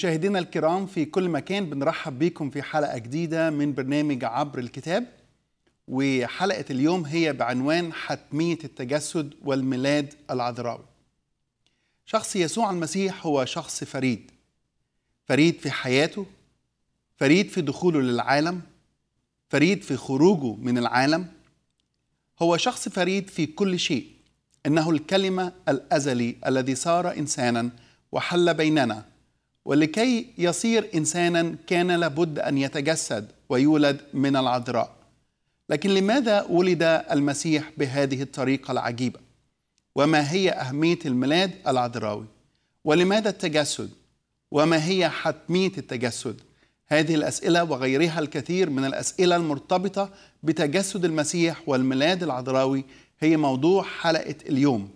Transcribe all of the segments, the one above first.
مشاهدينا الكرام في كل مكان بنرحب بيكم في حلقة جديدة من برنامج عبر الكتاب وحلقة اليوم هي بعنوان حتمية التجسد والميلاد العذراوي شخص يسوع المسيح هو شخص فريد فريد في حياته فريد في دخوله للعالم فريد في خروجه من العالم هو شخص فريد في كل شيء انه الكلمه الازلي الذي صار انسانا وحل بيننا ولكي يصير انسانا كان لابد ان يتجسد ويولد من العذراء لكن لماذا ولد المسيح بهذه الطريقه العجيبه وما هي اهميه الميلاد العذراوي ولماذا التجسد وما هي حتميه التجسد هذه الاسئله وغيرها الكثير من الاسئله المرتبطه بتجسد المسيح والميلاد العذراوي هي موضوع حلقه اليوم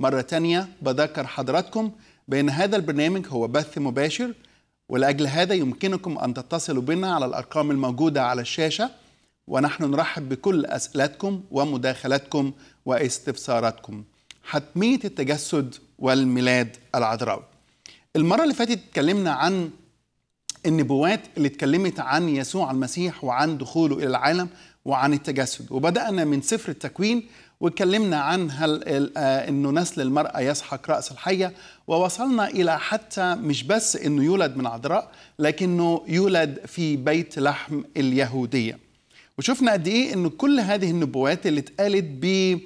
مره تانيه بذكر حضراتكم بأن هذا البرنامج هو بث مباشر ولأجل هذا يمكنكم أن تتصلوا بنا على الأرقام الموجودة على الشاشة ونحن نرحب بكل أسئلتكم ومداخلاتكم واستفساراتكم حتمية التجسد والميلاد العذراوي المرة اللي فاتت اتكلمنا عن النبوات اللي اتكلمت عن يسوع المسيح وعن دخوله إلى العالم وعن التجسد وبدأنا من سفر التكوين واتكلمنا عن هل آه، انه نسل المراه يسحق راس الحيه ووصلنا الى حتى مش بس انه يولد من عذراء لكنه يولد في بيت لحم اليهوديه وشفنا قد ايه انه كل هذه النبوات اللي اتقالت بمئات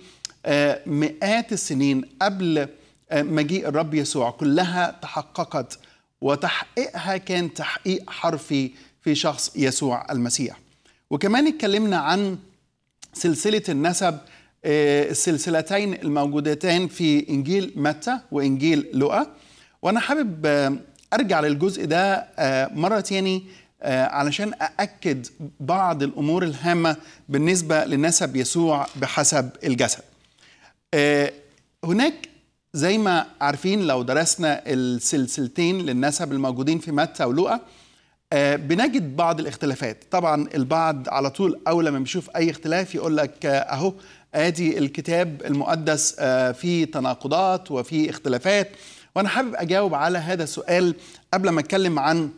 آه، السنين قبل آه، مجيء الرب يسوع كلها تحققت وتحقيقها كان تحقيق حرفي في شخص يسوع المسيح وكمان اتكلمنا عن سلسله النسب السلسلتين الموجودتين في إنجيل متى وإنجيل لؤى وأنا حابب آه، أرجع للجزء ده آه، مرة تاني آه، علشان أأكد بعض الأمور الهامة بالنسبة لنسب يسوع بحسب الجسد هناك زي ما عارفين لو درسنا السلسلتين للنسب الموجودين في متى ولوقا بنجد بعض الاختلافات طبعا البعض على طول اول ما بيشوف اي اختلاف يقول لك اهو ادي الكتاب المقدس آه، في تناقضات وفي اختلافات وانا حابب اجاوب على هذا السؤال قبل ما اتكلم عن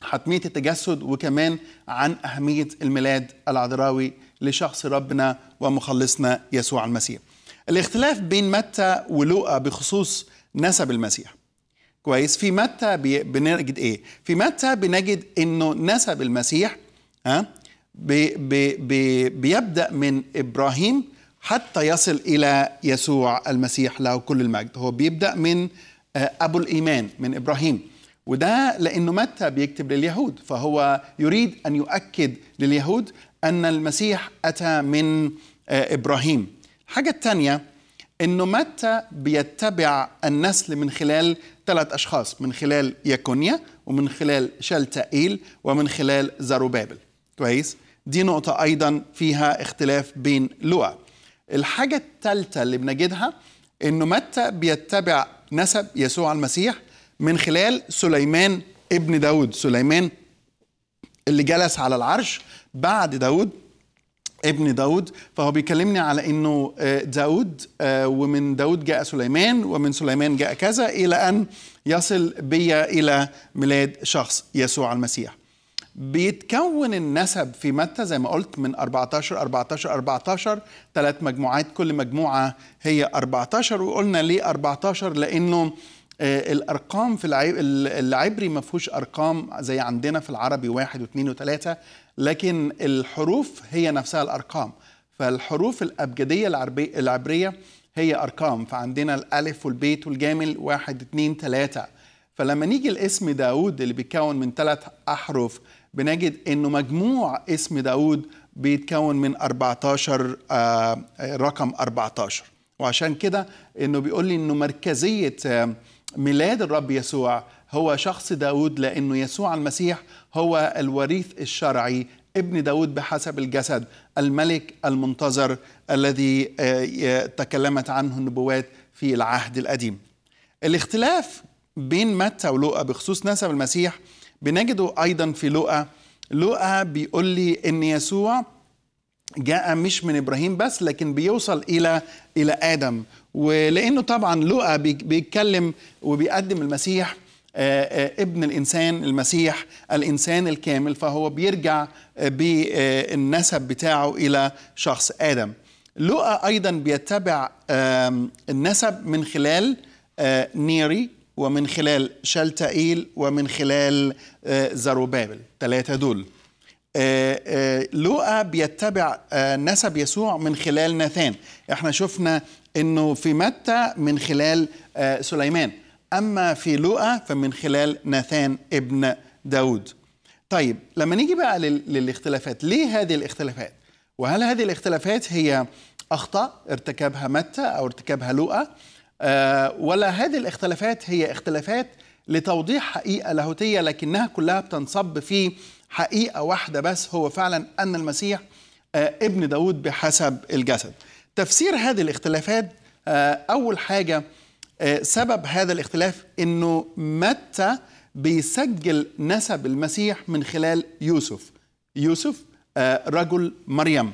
حتميه التجسد وكمان عن اهميه الميلاد العذراوي لشخص ربنا ومخلصنا يسوع المسيح. الاختلاف بين متى ولوقا بخصوص نسب المسيح. كويس في متى بنجد ايه؟ في متى بنجد انه نسب المسيح ها بي بي بيبدا من ابراهيم حتى يصل الى يسوع المسيح له كل المجد هو بيبدا من آه، ابو الايمان من ابراهيم وده لانه متى بيكتب لليهود فهو يريد ان يؤكد لليهود ان المسيح اتى من آه، ابراهيم الحاجه الثانيه انه متى بيتبع النسل من خلال ثلاث اشخاص من خلال يكونيا ومن خلال شلتائيل ومن خلال زروبابل كويس دي نقطه ايضا فيها اختلاف بين لوقا الحاجة الثالثة اللي بنجدها إنه متى بيتبع نسب يسوع المسيح من خلال سليمان ابن داود سليمان اللي جلس على العرش بعد داود ابن داود فهو بيكلمني على انه آه، داود آه، ومن داود جاء سليمان ومن سليمان جاء كذا الى ان يصل بي الى ميلاد شخص يسوع المسيح بيتكون النسب في متى زي ما قلت من 14 14 14 ثلاث مجموعات كل مجموعة هي 14 وقلنا ليه 14 لأنه آه، الارقام في العبري ما فيهوش ارقام زي عندنا في العربي واحد واثنين وثلاثه لكن الحروف هي نفسها الارقام فالحروف الابجديه العبريه هي ارقام فعندنا الالف والبيت والجامل واحد اثنين ثلاثه فلما نيجي الاسم داود اللي بيتكون من ثلاث احرف بنجد انه مجموع اسم داود بيتكون من 14 آه، رقم 14 وعشان كده انه بيقول لي انه مركزيه آه، ميلاد الرب يسوع هو شخص داود لانه يسوع المسيح هو الوريث الشرعي ابن داود بحسب الجسد الملك المنتظر الذي آه، تكلمت عنه النبوات في العهد القديم الاختلاف بين متى ولوقا بخصوص نسب المسيح بنجده أيضا في لوقا لوقا بيقول لي إن يسوع جاء مش من إبراهيم بس لكن بيوصل إلى إلى آدم ولأنه طبعا لوقا بيتكلم وبيقدم المسيح آه، آه، ابن الانسان المسيح الانسان الكامل فهو بيرجع بالنسب بتاعه الى شخص ادم لوقا ايضا بيتبع النسب من خلال آه، نيري ومن خلال شلتائيل ومن خلال آه، زروبابل ثلاثة دول آه، آه، لوقا بيتبع نسب يسوع من خلال ناثان احنا شفنا انه في متى من خلال سليمان اما في لوقا فمن خلال ناثان ابن داود طيب لما نيجي بقى للاختلافات ليه هذه الاختلافات وهل هذه الاختلافات هي اخطاء ارتكبها متى او ارتكبها لوقا آه، ولا هذه الاختلافات هي اختلافات لتوضيح حقيقة لاهوتية لكنها كلها بتنصب في حقيقة واحدة بس هو فعلا أن المسيح آه، ابن داود بحسب الجسد تفسير هذه الاختلافات آه، أول حاجة سبب هذا الاختلاف أنه متى بيسجل نسب المسيح من خلال يوسف يوسف رجل مريم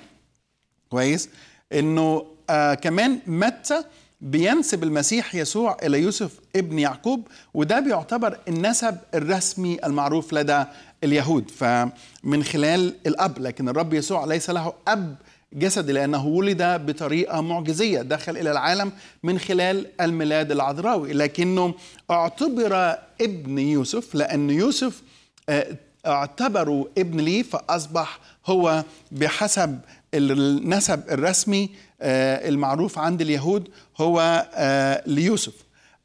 كويس أنه كمان متى بينسب المسيح يسوع إلى يوسف ابن يعقوب وده بيعتبر النسب الرسمي المعروف لدى اليهود فمن خلال الأب لكن الرب يسوع ليس له أب جسدي لأنه ولد بطريقة معجزية دخل إلى العالم من خلال الميلاد العذراوي لكنه اعتبر ابن يوسف لأن يوسف آه، اعتبره ابن لي فأصبح هو بحسب النسب الرسمي آه، المعروف عند اليهود هو آه، ليوسف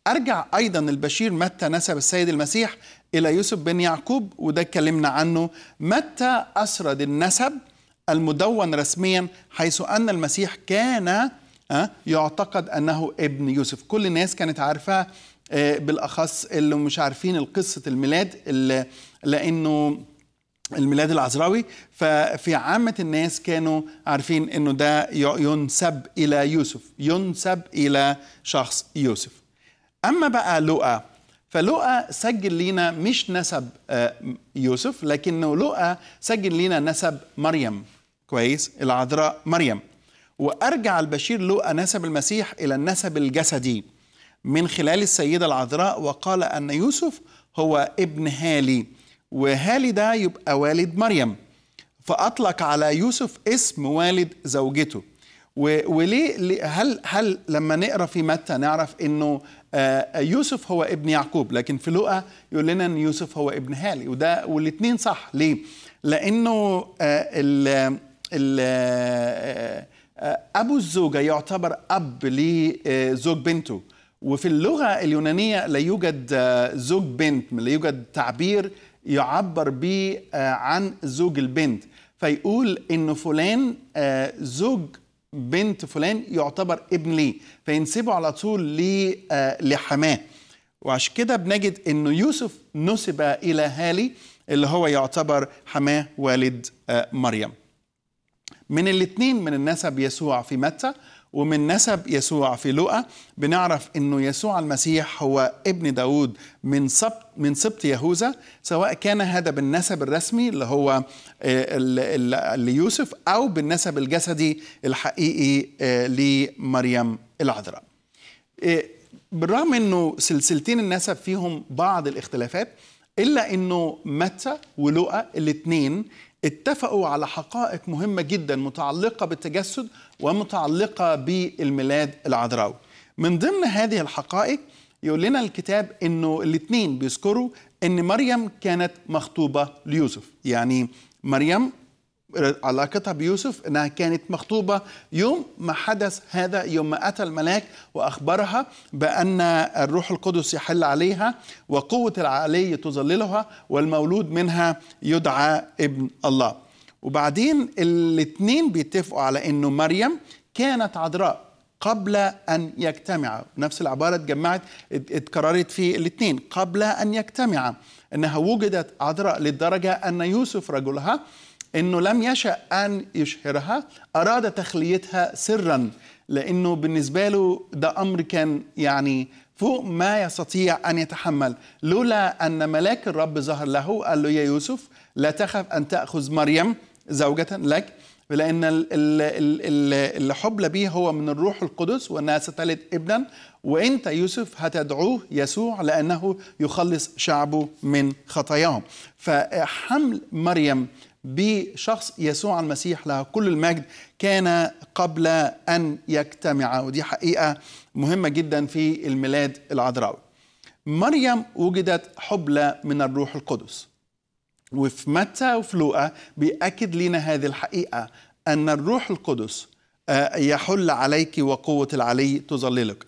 أرجع أيضا البشير متى نسب السيد المسيح إلى يوسف بن يعقوب وده اتكلمنا عنه متى أسرد النسب المدون رسميا حيث أن المسيح كان آه، يعتقد أنه ابن يوسف كل الناس كانت عارفة بالاخص اللي مش عارفين قصه الميلاد لانه الميلاد العذراوي ففي عامة الناس كانوا عارفين انه ده ينسب الى يوسف ينسب الى شخص يوسف اما بقى لؤى فلؤى سجل لينا مش نسب آه، يوسف لكنه لؤى سجل لينا نسب مريم كويس العذراء مريم وارجع البشير لؤى نسب المسيح الى النسب الجسدي من خلال السيدة العذراء وقال ان يوسف هو ابن هالي وهالي ده يبقى والد مريم فأطلق على يوسف اسم والد زوجته وليه هل هل لما نقرا في متى نعرف انه آه، يوسف هو ابن يعقوب لكن في لوقا يقول لنا ان يوسف هو ابن هالي وده والاثنين صح ليه؟ لانه آه، ال ال آه، ابو الزوجه يعتبر اب لزوج بنته وفي اللغه اليونانيه لا يوجد زوج بنت لا يوجد تعبير يعبر بيه آه، عن زوج البنت فيقول ان فلان آه، زوج بنت فلان يعتبر ابن ليه فينسبه على طول آه، لحماه وعشان كده بنجد انه يوسف نسب الى هالي اللي هو يعتبر حماه والد مريم من الاثنين من النسب يسوع في متى ومن نسب يسوع في لوقا بنعرف انه يسوع المسيح هو ابن داود من سبط من سبط يهوذا سواء كان هذا بالنسب الرسمي اللي هو آه، ليوسف او بالنسب الجسدي الحقيقي آه، لمريم العذراء آه، بالرغم انه سلسلتين النسب فيهم بعض الاختلافات الا انه متى ولوقا الاثنين اتفقوا على حقائق مهمة جدا متعلقة بالتجسد ومتعلقة بالميلاد العذراوي من ضمن هذه الحقائق يقول لنا الكتاب انه الاثنين بيذكروا ان مريم كانت مخطوبة ليوسف يعني مريم علاقتها بيوسف انها كانت مخطوبه يوم ما حدث هذا يوم ما اتى الملاك واخبرها بان الروح القدس يحل عليها وقوه العلي تظللها والمولود منها يدعى ابن الله. وبعدين الاثنين بيتفقوا على انه مريم كانت عذراء قبل ان يجتمع نفس العباره اتجمعت اتكررت في الاثنين قبل ان يجتمع انها وجدت عذراء للدرجه ان يوسف رجلها انه لم يشا ان يشهرها اراد تخليتها سرا لانه بالنسبه له ده امر كان يعني فوق ما يستطيع ان يتحمل لولا ان ملاك الرب ظهر له قال له يا يوسف لا تخف ان تاخذ مريم زوجه لك لأن الحبل به هو من الروح القدس وأنها ستلد ابنا وأنت يوسف هتدعوه يسوع لأنه يخلص شعبه من خطاياهم فحمل مريم بشخص يسوع المسيح له كل المجد كان قبل أن يجتمع ودي حقيقة مهمة جدا في الميلاد العذراوي مريم وجدت حبلى من الروح القدس وفي متى وفي لوقا بيأكد لنا هذه الحقيقة أن الروح القدس آه، يحل عليك وقوة العلي تظللك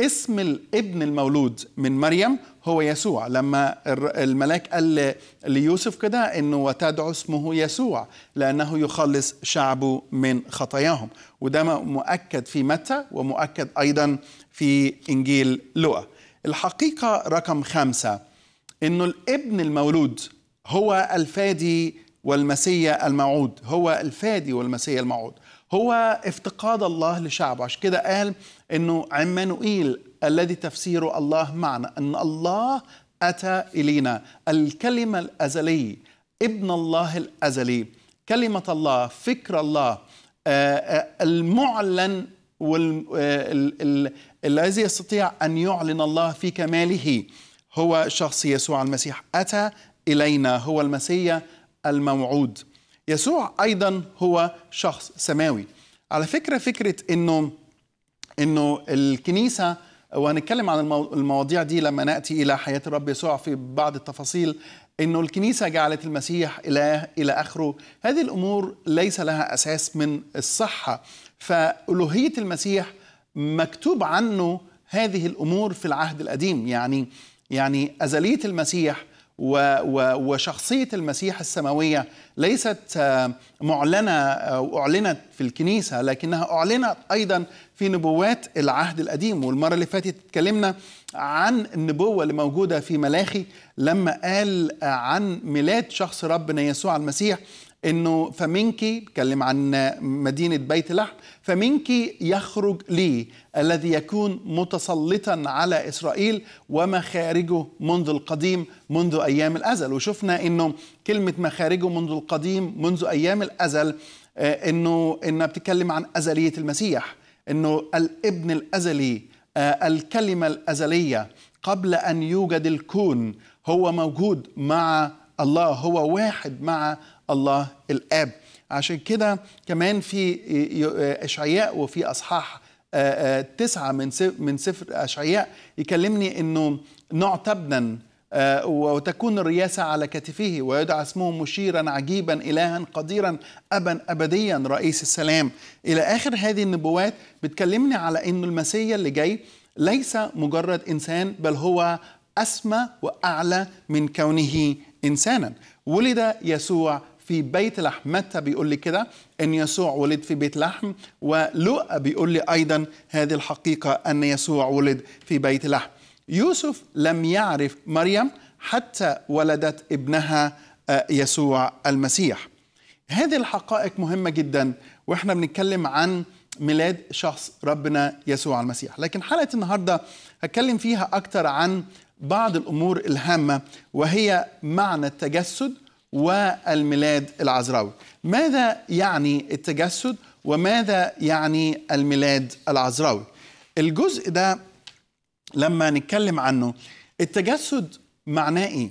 اسم الابن المولود من مريم هو يسوع لما الملاك قال ليوسف كده انه وتدعو اسمه يسوع لانه يخلص شعبه من خطاياهم وده مؤكد في متى ومؤكد ايضا في انجيل لوقا الحقيقه رقم خمسه انه الابن المولود هو الفادي والمسيا الموعود هو الفادي والمسيا الموعود هو افتقاد الله لشعبه عشان كده قال انه عمانوئيل الذي تفسيره الله معنا أن الله أتى إلينا الكلمة الأزلي ابن الله الأزلي كلمة الله فكر الله آه، آه، المعلن آه، الذي يستطيع أن يعلن الله في كماله هو شخص يسوع المسيح أتى إلينا هو المسيح الموعود يسوع أيضا هو شخص سماوي على فكرة فكرة أنه أنه الكنيسة وهنتكلم عن المواضيع دي لما ناتي الى حياه الرب يسوع في بعض التفاصيل انه الكنيسه جعلت المسيح اله الى اخره هذه الامور ليس لها اساس من الصحه فالوهيه المسيح مكتوب عنه هذه الامور في العهد القديم يعني يعني ازليه المسيح وشخصية المسيح السماوية ليست آه، معلنة أو آه، أعلنت في الكنيسة لكنها أعلنت أيضا في نبوات العهد القديم والمرة اللي فاتت اتكلمنا عن النبوة اللي موجودة في ملاخي لما قال آه، عن ميلاد شخص ربنا يسوع المسيح انه فمنك بكلم عن مدينه بيت لحم فمنك يخرج لي الذي يكون متسلطا على اسرائيل ومخارجه منذ القديم منذ ايام الازل وشفنا انه كلمه مخارجه منذ القديم منذ ايام الازل آه، انه انها بتتكلم عن ازليه المسيح انه الابن الازلي آه، الكلمه الازليه قبل ان يوجد الكون هو موجود مع الله هو واحد مع الله الآب عشان كده كمان في إشعياء وفي أصحاح آه، آه، تسعة من من سفر أشعياء يكلمني إنه نعت ابنا آه، وتكون الرياسة على كتفه ويدعى اسمه مشيرا عجيبا إلها قديرا أبا أبديا رئيس السلام إلى آخر هذه النبوات بتكلمني على إنه المسيا اللي جاي ليس مجرد إنسان بل هو أسمى وأعلى من كونه إنسانا ولد يسوع في بيت لحم متى بيقول لي كده ان يسوع ولد في بيت لحم ولوقا بيقول لي ايضا هذه الحقيقه ان يسوع ولد في بيت لحم يوسف لم يعرف مريم حتى ولدت ابنها آه، يسوع المسيح هذه الحقائق مهمه جدا واحنا بنتكلم عن ميلاد شخص ربنا يسوع المسيح لكن حلقه النهارده هتكلم فيها اكتر عن بعض الامور الهامه وهي معنى التجسد والميلاد العذراوي ماذا يعني التجسد وماذا يعني الميلاد العذراوي الجزء ده لما نتكلم عنه التجسد معناه ايه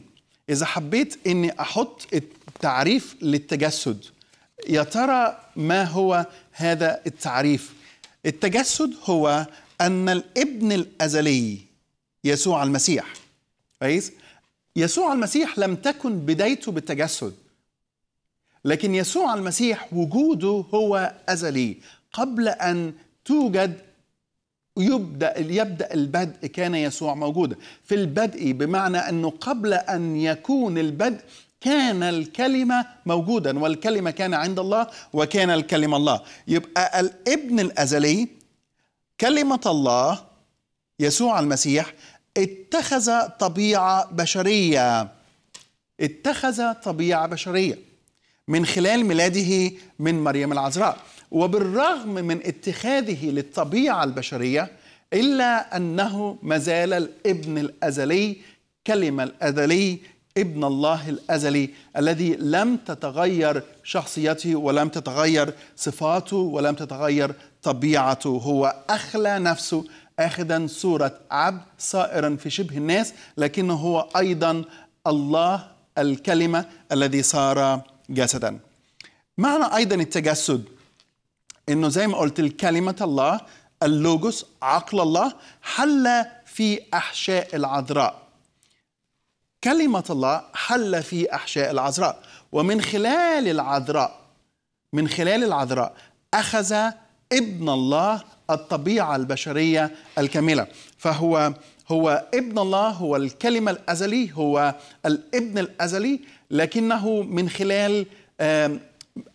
اذا حبيت اني احط التعريف للتجسد يا ترى ما هو هذا التعريف التجسد هو ان الابن الازلي يسوع المسيح كويس يسوع المسيح لم تكن بدايته بالتجسد لكن يسوع المسيح وجوده هو أزلي قبل أن توجد يبدأ يبدأ البدء كان يسوع موجودا في البدء بمعنى أنه قبل أن يكون البدء كان الكلمة موجودا والكلمة كان عند الله وكان الكلمة الله يبقى الابن الأزلي كلمة الله يسوع المسيح اتخذ طبيعة بشرية اتخذ طبيعة بشرية من خلال ميلاده من مريم العذراء وبالرغم من اتخاذه للطبيعة البشرية إلا أنه مازال الابن الأزلي كلمة الأزلي ابن الله الأزلي الذي لم تتغير شخصيته ولم تتغير صفاته ولم تتغير طبيعته هو أخلى نفسه آخذا صورة عبد صائرا في شبه الناس لكنه هو أيضا الله الكلمة الذي صار جسدا معنى أيضا التجسد أنه زي ما قلت الكلمة الله اللوجوس عقل الله حل في أحشاء العذراء كلمة الله حل في أحشاء العذراء ومن خلال العذراء من خلال العذراء أخذ ابن الله الطبيعة البشرية الكاملة فهو هو ابن الله هو الكلمة الأزلي هو الابن الأزلي لكنه من خلال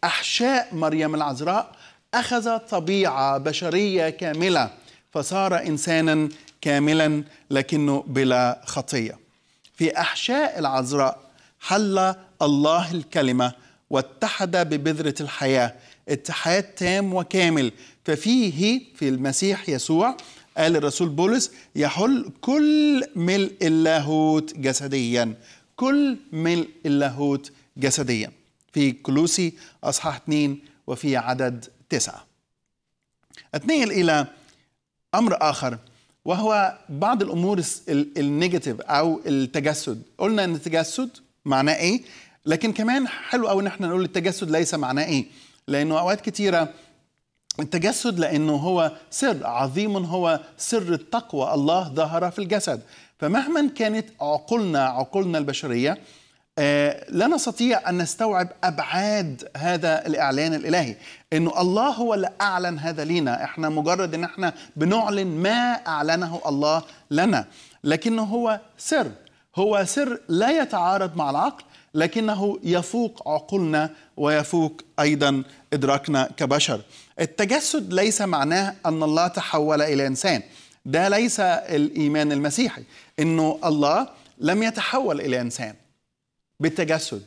أحشاء مريم العذراء أخذ طبيعة بشرية كاملة فصار إنسانا كاملا لكنه بلا خطية في أحشاء العذراء حل الله الكلمة واتحد ببذرة الحياة اتحاد تام وكامل ففيه في المسيح يسوع قال الرسول بولس يحل كل ملء اللاهوت جسديا كل ملء اللاهوت جسديا في كلوسي أصحاح 2 وفي عدد 9 أتنقل إلى أمر آخر وهو بعض الأمور النيجاتيف أو التجسد قلنا أن التجسد معناه إيه لكن كمان حلو قوي ان احنا نقول التجسد ليس معناه ايه لأنه أوقات كثيرة التجسد لأنه هو سر عظيم هو سر التقوى الله ظهر في الجسد فمهما كانت عقولنا عقولنا البشرية آه، لا نستطيع أن نستوعب أبعاد هذا الإعلان الإلهي أنه الله هو اللي أعلن هذا لينا إحنا مجرد أن إحنا بنعلن ما أعلنه الله لنا لكنه هو سر هو سر لا يتعارض مع العقل لكنه يفوق عقولنا ويفوق ايضا ادراكنا كبشر. التجسد ليس معناه ان الله تحول الى انسان. ده ليس الايمان المسيحي، انه الله لم يتحول الى انسان بالتجسد.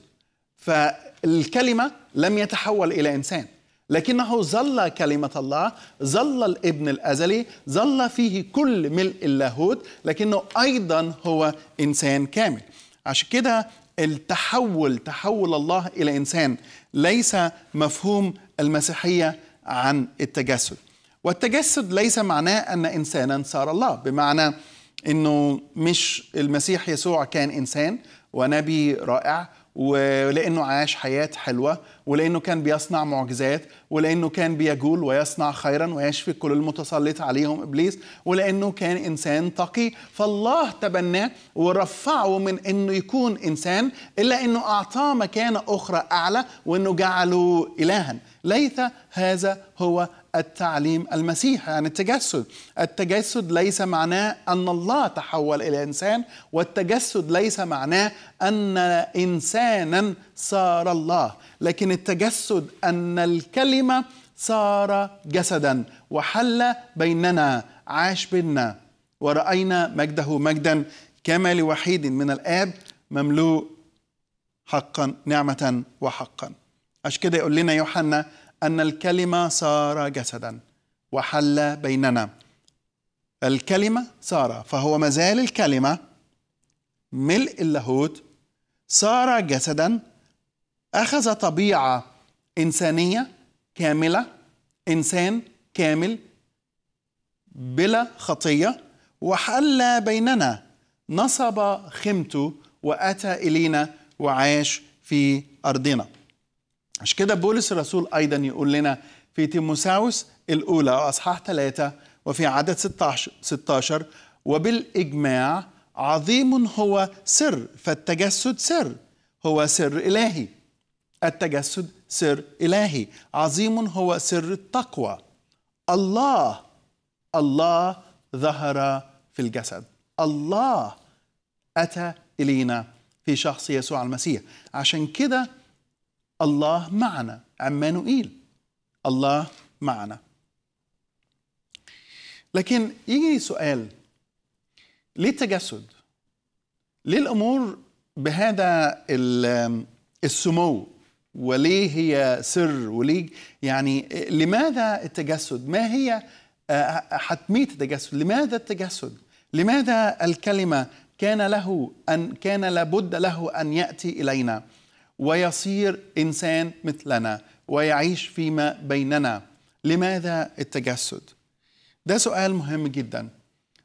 فالكلمه لم يتحول الى انسان. لكنه ظل كلمة الله ظل الابن الأزلي ظل فيه كل ملء اللاهوت لكنه أيضا هو إنسان كامل عشان كده التحول تحول الله الى انسان ليس مفهوم المسيحيه عن التجسد والتجسد ليس معناه ان انسانا صار الله بمعنى انه مش المسيح يسوع كان انسان ونبي رائع ولانه عاش حياه حلوه ولانه كان بيصنع معجزات ولانه كان بيجول ويصنع خيرا ويشفي كل المتسلط عليهم ابليس ولانه كان انسان تقي فالله تبناه ورفعه من انه يكون انسان الا انه اعطاه مكانه اخرى اعلى وانه جعله الها ليس هذا هو التعليم المسيحي عن يعني التجسد التجسد ليس معناه أن الله تحول إلى إنسان والتجسد ليس معناه أن إنسانا صار الله لكن التجسد أن الكلمة صار جسدا وحل بيننا عاش بيننا ورأينا مجده مجدا كما لوحيد من الآب مملوء حقا نعمة وحقا عشان كده يقول لنا يوحنا أن الكلمة صار جسدا وحل بيننا الكلمة صار فهو مازال الكلمة ملء اللاهوت صار جسدا أخذ طبيعة إنسانية كاملة إنسان كامل بلا خطية وحل بيننا نصب خيمته وأتى إلينا وعاش في أرضنا عشان كده بولس الرسول أيضا يقول لنا في تيموساوس الأولى أصحاح ثلاثه وفي عدد 16 16 وبالإجماع عظيم هو سر فالتجسد سر هو سر إلهي التجسد سر إلهي عظيم هو سر التقوى الله الله ظهر في الجسد الله أتى إلينا في شخص يسوع المسيح عشان كده الله معنا عمانوئيل الله معنا لكن يجي سؤال ليه التجسد؟ ليه الامور بهذا السمو وليه هي سر وليه يعني لماذا التجسد ما هي آه، حتمية التجسد لماذا التجسد لماذا الكلمة كان له أن كان لابد له أن يأتي إلينا ويصير انسان مثلنا ويعيش فيما بيننا لماذا التجسد ده سؤال مهم جدا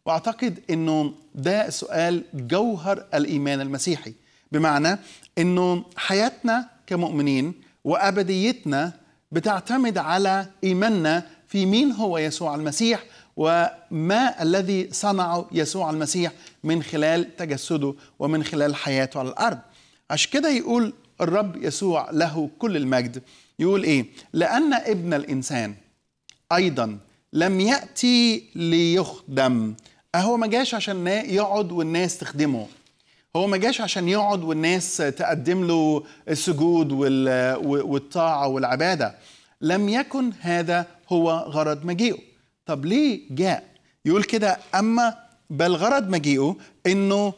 واعتقد انه ده سؤال جوهر الايمان المسيحي بمعنى انه حياتنا كمؤمنين وابديتنا بتعتمد على ايماننا في مين هو يسوع المسيح وما الذي صنعه يسوع المسيح من خلال تجسده ومن خلال حياته على الارض عشان كده يقول الرب يسوع له كل المجد يقول ايه لان ابن الانسان ايضا لم ياتي ليخدم هو ما جاش عشان يقعد والناس تخدمه هو ما جاش عشان يقعد والناس تقدم له السجود والطاعه والعباده لم يكن هذا هو غرض مجيئه طب ليه جاء يقول كده اما بل غرض مجيئه انه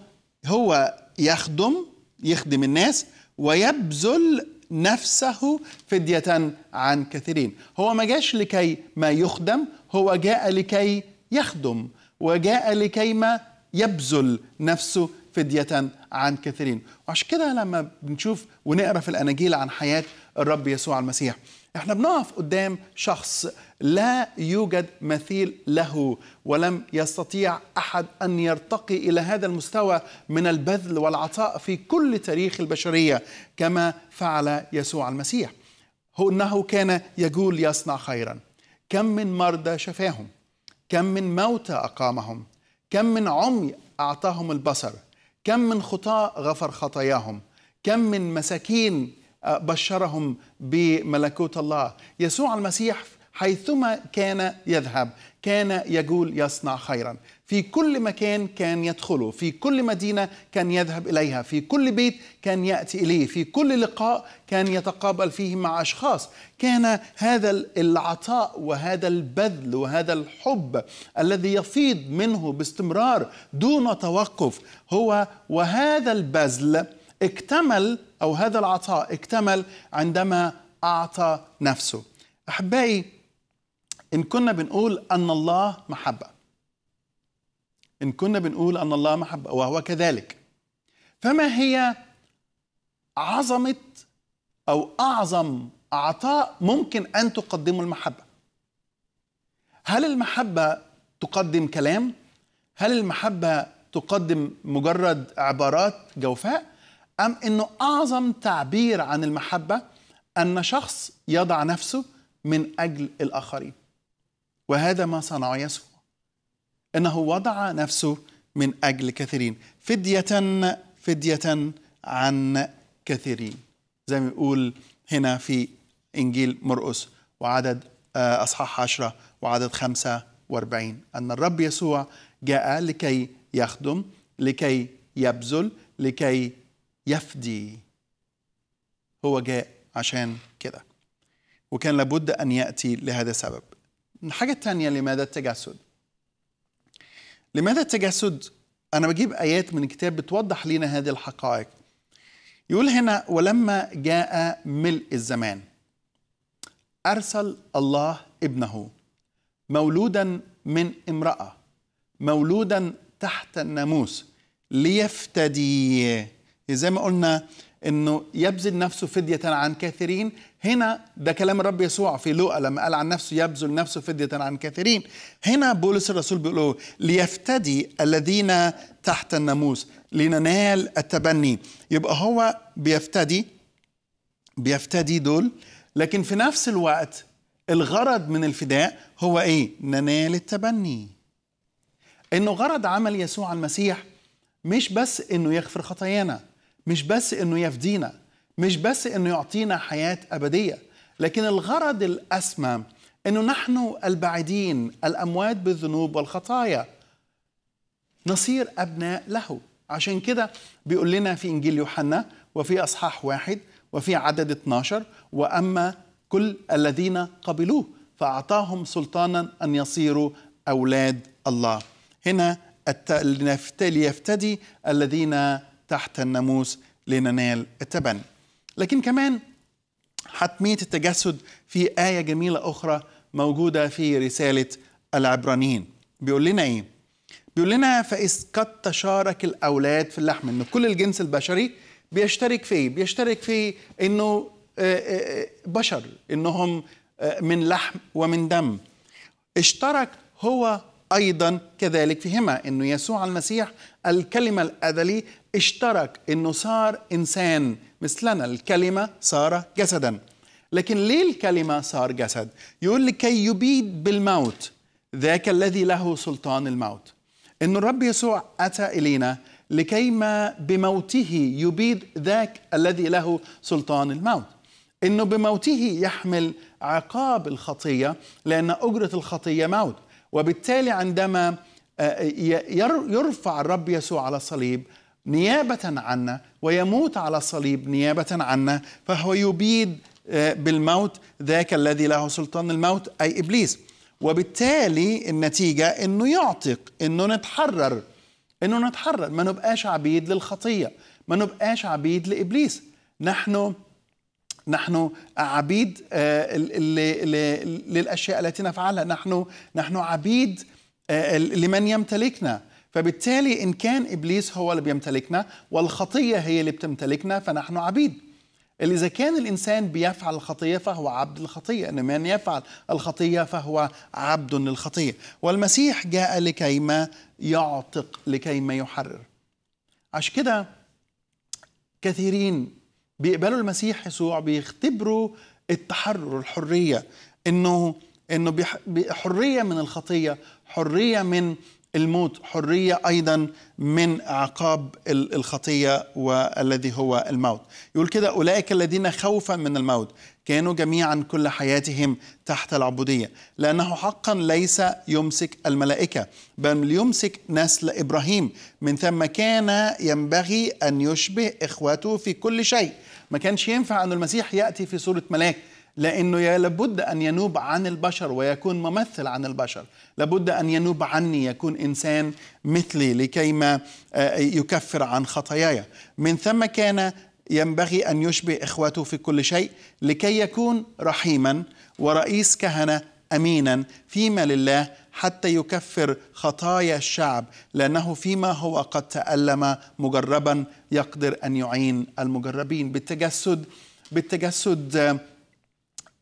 هو يخدم يخدم الناس ويبذل نفسه فدية عن كثيرين هو ما جاش لكي ما يخدم هو جاء لكي يخدم وجاء لكي ما يبذل نفسه فدية عن كثيرين وعشان كده لما بنشوف ونقرأ في الأناجيل عن حياة الرب يسوع المسيح احنا بنقف قدام شخص لا يوجد مثيل له ولم يستطيع احد ان يرتقي الى هذا المستوى من البذل والعطاء في كل تاريخ البشريه كما فعل يسوع المسيح هو انه كان يقول يصنع خيرا كم من مرضى شفاهم كم من موتى اقامهم كم من عمي اعطاهم البصر كم من خطاة غفر خطاياهم كم من مساكين آه، بشرهم بملكوت الله يسوع المسيح حيثما كان يذهب كان يقول يصنع خيرا في كل مكان كان يدخله في كل مدينه كان يذهب اليها في كل بيت كان ياتي اليه في كل لقاء كان يتقابل فيه مع اشخاص كان هذا العطاء وهذا البذل وهذا الحب الذي يفيض منه باستمرار دون توقف هو وهذا البذل اكتمل او هذا العطاء اكتمل عندما اعطى نفسه احبائي إن كنا بنقول أن الله محبة إن كنا بنقول أن الله محبة وهو كذلك فما هي عظمة أو أعظم عطاء ممكن أن تقدمه المحبة هل المحبة تقدم كلام؟ هل المحبة تقدم مجرد عبارات جوفاء؟ أم أنه أعظم تعبير عن المحبة أن شخص يضع نفسه من أجل الآخرين وهذا ما صنع يسوع انه وضع نفسه من اجل كثيرين فديه فديه عن كثيرين زي ما يقول هنا في انجيل مرقس وعدد آه، اصحاح 10 وعدد 45 ان الرب يسوع جاء لكي يخدم لكي يبذل لكي يفدي هو جاء عشان كده وكان لابد ان ياتي لهذا السبب الحاجة الثانية لماذا التجسد؟ لماذا التجسد؟ أنا بجيب آيات من الكتاب بتوضح لنا هذه الحقائق. يقول هنا ولما جاء ملء الزمان أرسل الله ابنه مولودا من امرأة مولودا تحت الناموس ليفتدي زي ما قلنا انه يبذل نفسه فدية عن كثيرين هنا ده كلام الرب يسوع في لوقا لما قال عن نفسه يبذل نفسه فدية عن كثيرين هنا بولس الرسول بيقول ليفتدي الذين تحت الناموس لننال التبني يبقى هو بيفتدي بيفتدي دول لكن في نفس الوقت الغرض من الفداء هو ايه ننال التبني انه غرض عمل يسوع المسيح مش بس انه يغفر خطايانا مش بس انه يفدينا مش بس انه يعطينا حياه ابديه لكن الغرض الاسمى انه نحن البعيدين الاموات بالذنوب والخطايا نصير ابناء له عشان كده بيقول لنا في انجيل يوحنا وفي اصحاح واحد وفي عدد 12 واما كل الذين قبلوه فاعطاهم سلطانا ان يصيروا اولاد الله هنا ليفتدي الذين تحت الناموس لننال التبني لكن كمان حتمية التجسد في آية جميلة أخرى موجودة في رسالة العبرانيين بيقول لنا إيه؟ بيقول لنا فإذ قد تشارك الأولاد في اللحم إن كل الجنس البشري بيشترك في إيه؟ بيشترك في إنه آه، آه، آه، بشر إنهم من لحم ومن دم اشترك هو أيضا كذلك فيهما إنه يسوع المسيح الكلمة الأذلي اشترك انه صار انسان مثلنا الكلمه صار جسدا لكن ليه الكلمه صار جسد يقول لكي يبيد بالموت ذاك الذي له سلطان الموت ان الرب يسوع اتى الينا لكيما بموته يبيد ذاك الذي له سلطان الموت انه بموته يحمل عقاب الخطيه لان اجره الخطيه موت وبالتالي عندما آه، يرفع الرب يسوع على الصليب نيابة عنا ويموت على الصليب نيابة عنا فهو يبيد آه، بالموت ذاك الذي له سلطان الموت أي إبليس وبالتالي النتيجة أنه يعتق أنه نتحرر أنه نتحرر ما نبقاش عبيد للخطية ما نبقاش عبيد لإبليس نحن نحن عبيد آه، للأشياء التي نفعلها نحن نحن عبيد آه، لمن يمتلكنا فبالتالي إن كان إبليس هو اللي بيمتلكنا والخطية هي اللي بتمتلكنا فنحن عبيد اللي إذا كان الإنسان بيفعل الخطية فهو عبد الخطية إن من يفعل الخطية فهو عبد للخطية والمسيح جاء لكيما يعتق لكيما يحرر عشان كده كثيرين بيقبلوا المسيح يسوع بيختبروا التحرر الحرية إنه إنه حرية من الخطية حرية من الموت حريه ايضا من عقاب الخطيه والذي هو الموت يقول كده اولئك الذين خوفا من الموت كانوا جميعا كل حياتهم تحت العبوديه لانه حقا ليس يمسك الملائكه بل يمسك نسل ابراهيم من ثم كان ينبغي ان يشبه اخوته في كل شيء ما كانش ينفع ان المسيح ياتي في صوره ملاك لأنه لابد أن ينوب عن البشر ويكون ممثل عن البشر لابد أن ينوب عني يكون إنسان مثلي لكي ما آه، يكفر عن خطاياي من ثم كان ينبغي أن يشبه إخوته في كل شيء لكي يكون رحيما ورئيس كهنة أمينا فيما لله حتى يكفر خطايا الشعب لأنه فيما هو قد تألم مجربا يقدر أن يعين المجربين بالتجسد بالتجسد آه،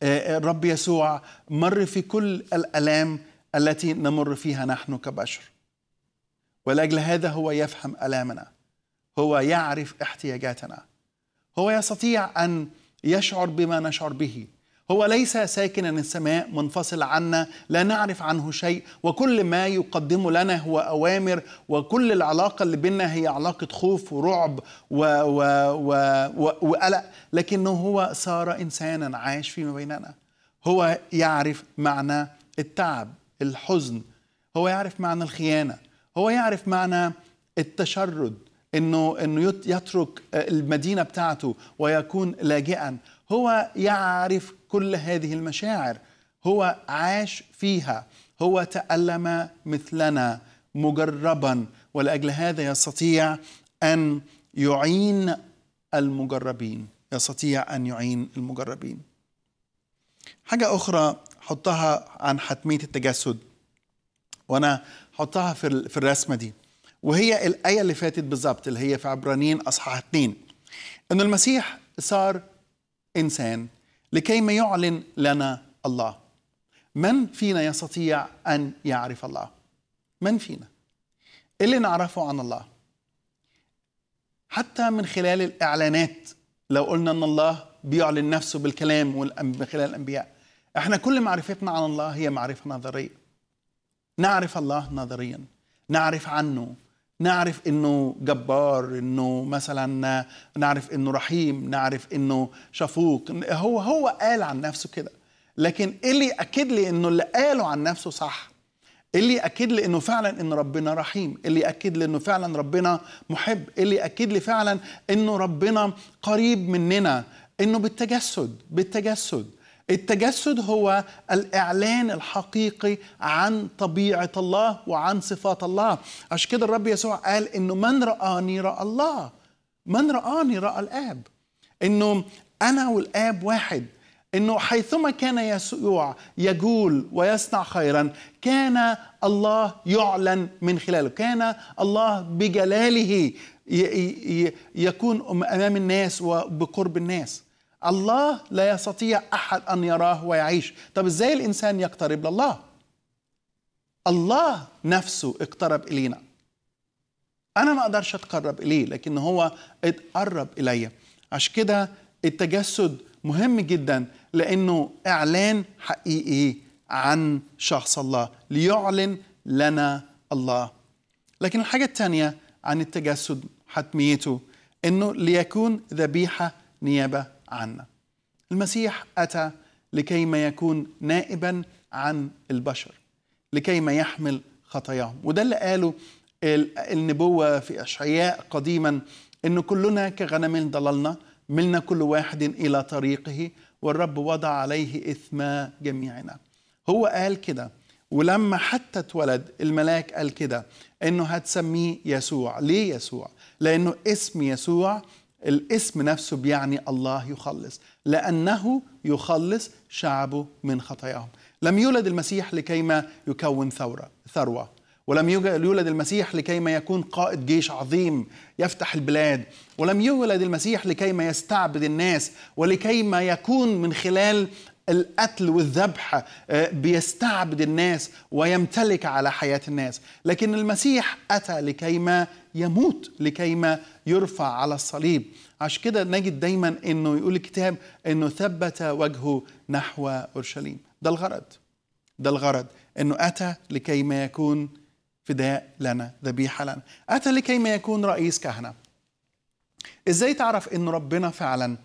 الرب آه، آه، يسوع مر في كل الالام التي نمر فيها نحن كبشر ولاجل هذا هو يفهم الامنا هو يعرف احتياجاتنا هو يستطيع ان يشعر بما نشعر به هو ليس ساكنا السماء منفصل عنا لا نعرف عنه شيء وكل ما يقدمه لنا هو أوامر وكل العلاقة اللي بيننا هي علاقة خوف ورعب و و و و وقلق لكنه هو صار إنسانا عاش فيما بيننا هو يعرف معنى التعب الحزن هو يعرف معنى الخيانة هو يعرف معنى التشرد انه انه يترك المدينه بتاعته ويكون لاجئا هو يعرف كل هذه المشاعر هو عاش فيها هو تألم مثلنا مجربا ولأجل هذا يستطيع أن يعين المجربين يستطيع أن يعين المجربين حاجة أخرى حطها عن حتمية التجسد وأنا حطها في, الرسمة دي وهي الآية اللي فاتت بالظبط اللي هي في عبرانيين أصحاح 2 أن المسيح صار إنسان لكيما يعلن لنا الله من فينا يستطيع أن يعرف الله من فينا اللي نعرفه عن الله حتى من خلال الإعلانات لو قلنا أن الله بيعلن نفسه بالكلام من خلال الأنبياء احنا كل معرفتنا عن الله هي معرفة نظرية نعرف الله نظريا نعرف عنه نعرف انه جبار انه مثلا نعرف انه رحيم نعرف انه شفوق هو هو قال عن نفسه كده لكن اللي ياكد لي انه اللي قاله عن نفسه صح اللي ياكد لي انه فعلا ان ربنا رحيم اللي ياكد لي انه فعلا ربنا محب اللي ياكد لي فعلا انه ربنا قريب مننا انه بالتجسد بالتجسد التجسد هو الإعلان الحقيقي عن طبيعة الله وعن صفات الله عشان كده الرب يسوع قال إنه من رآني رأى الله من رآني رأى الآب إنه أنا والآب واحد انه حيثما كان يسوع يجول ويصنع خيرا كان الله يعلن من خلاله كان الله بجلاله يكون امام الناس وبقرب الناس الله لا يستطيع احد ان يراه ويعيش طب ازاي الانسان يقترب لله الله نفسه اقترب الينا انا ما اقدرش اتقرب اليه لكن هو اتقرب الي عشان كده التجسد مهم جدا لانه اعلان حقيقي عن شخص الله ليعلن لنا الله لكن الحاجه الثانيه عن التجسد حتميته انه ليكون ذبيحه نيابه عنا المسيح أتى لكيما يكون نائبا عن البشر لكيما يحمل خطاياهم وده اللي قاله النبوة في أشعياء قديما إن كلنا كغنم ضللنا ملنا كل واحد إلى طريقه والرب وضع عليه إثم جميعنا هو قال كده ولما حتى اتولد الملاك قال كده انه هتسميه يسوع ليه يسوع لانه اسم يسوع الاسم نفسه بيعني الله يخلص لأنه يخلص شعبه من خطاياهم لم يولد المسيح لكيما يكون ثورة ثروة ولم يولد المسيح لكيما يكون قائد جيش عظيم يفتح البلاد ولم يولد المسيح لكيما يستعبد الناس ولكيما يكون من خلال القتل والذبح آه، بيستعبد الناس ويمتلك على حياة الناس لكن المسيح أتى لكيما يموت لكيما يرفع على الصليب عشان كده نجد دايما انه يقول الكتاب انه ثبت وجهه نحو اورشليم ده الغرض ده الغرض انه اتى لكي ما يكون فداء لنا ذبيحه لنا اتى لكي ما يكون رئيس كهنه ازاي تعرف ان ربنا فعلا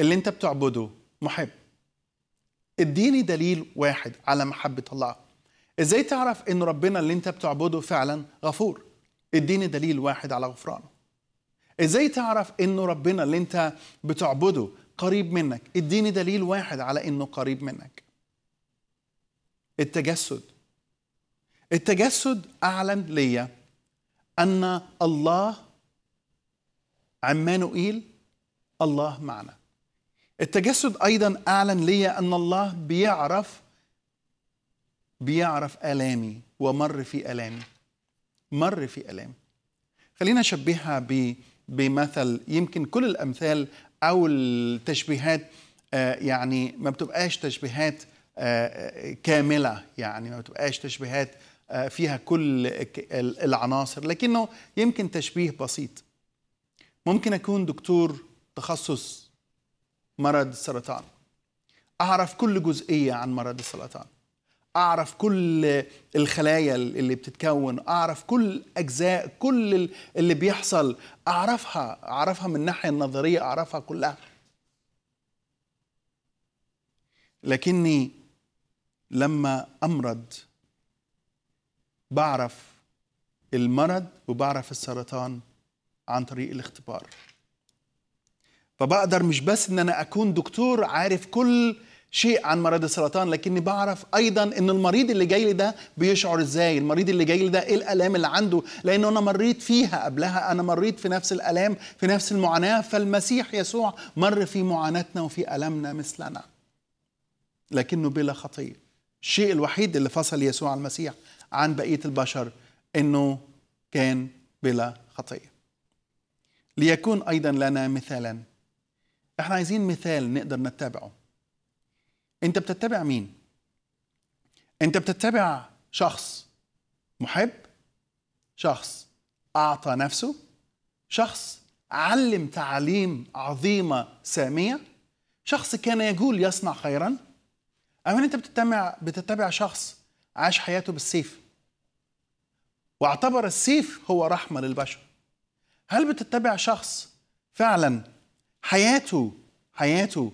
اللي انت بتعبده محب اديني دليل واحد على محبه الله ازاي تعرف ان ربنا اللي انت بتعبده فعلا غفور اديني دليل واحد على غفرانه ازاي تعرف انه ربنا اللي انت بتعبده قريب منك اديني دليل واحد على انه قريب منك التجسد التجسد اعلن ليا ان الله عمانوئيل الله معنا التجسد ايضا اعلن ليا ان الله بيعرف بيعرف الامي ومر في الامي مر في الامي خلينا اشبهها ب بمثل يمكن كل الامثال او التشبيهات آه، يعني ما بتبقاش تشبيهات آه، آه، كامله يعني ما بتبقاش تشبيهات فيها كل العناصر لكنه يمكن تشبيه بسيط ممكن اكون دكتور تخصص مرض السرطان اعرف كل جزئيه عن مرض السرطان اعرف كل الخلايا اللي بتتكون اعرف كل اجزاء كل اللي بيحصل اعرفها اعرفها من الناحيه النظريه اعرفها كلها لكني لما امرض بعرف المرض وبعرف السرطان عن طريق الاختبار فبقدر مش بس ان انا اكون دكتور عارف كل شيء عن مرض السرطان لكني بعرف ايضا ان المريض اللي جاي لي ده بيشعر ازاي المريض اللي جاي لي ده ايه الالام اللي عنده لان انا مريت فيها قبلها انا مريت في نفس الالام في نفس المعاناه فالمسيح يسوع مر في معاناتنا وفي المنا مثلنا لكنه بلا خطيه الشيء الوحيد اللي فصل يسوع المسيح عن بقيه البشر انه كان بلا خطيه ليكون ايضا لنا مثالا احنا عايزين مثال نقدر نتبعه انت بتتبع مين انت بتتبع شخص محب شخص اعطى نفسه شخص علم تعليم عظيمه ساميه شخص كان يجول يصنع خيرا أم أنت بتتبع بتتبع شخص عاش حياته بالسيف واعتبر السيف هو رحمة للبشر هل بتتبع شخص فعلا حياته حياته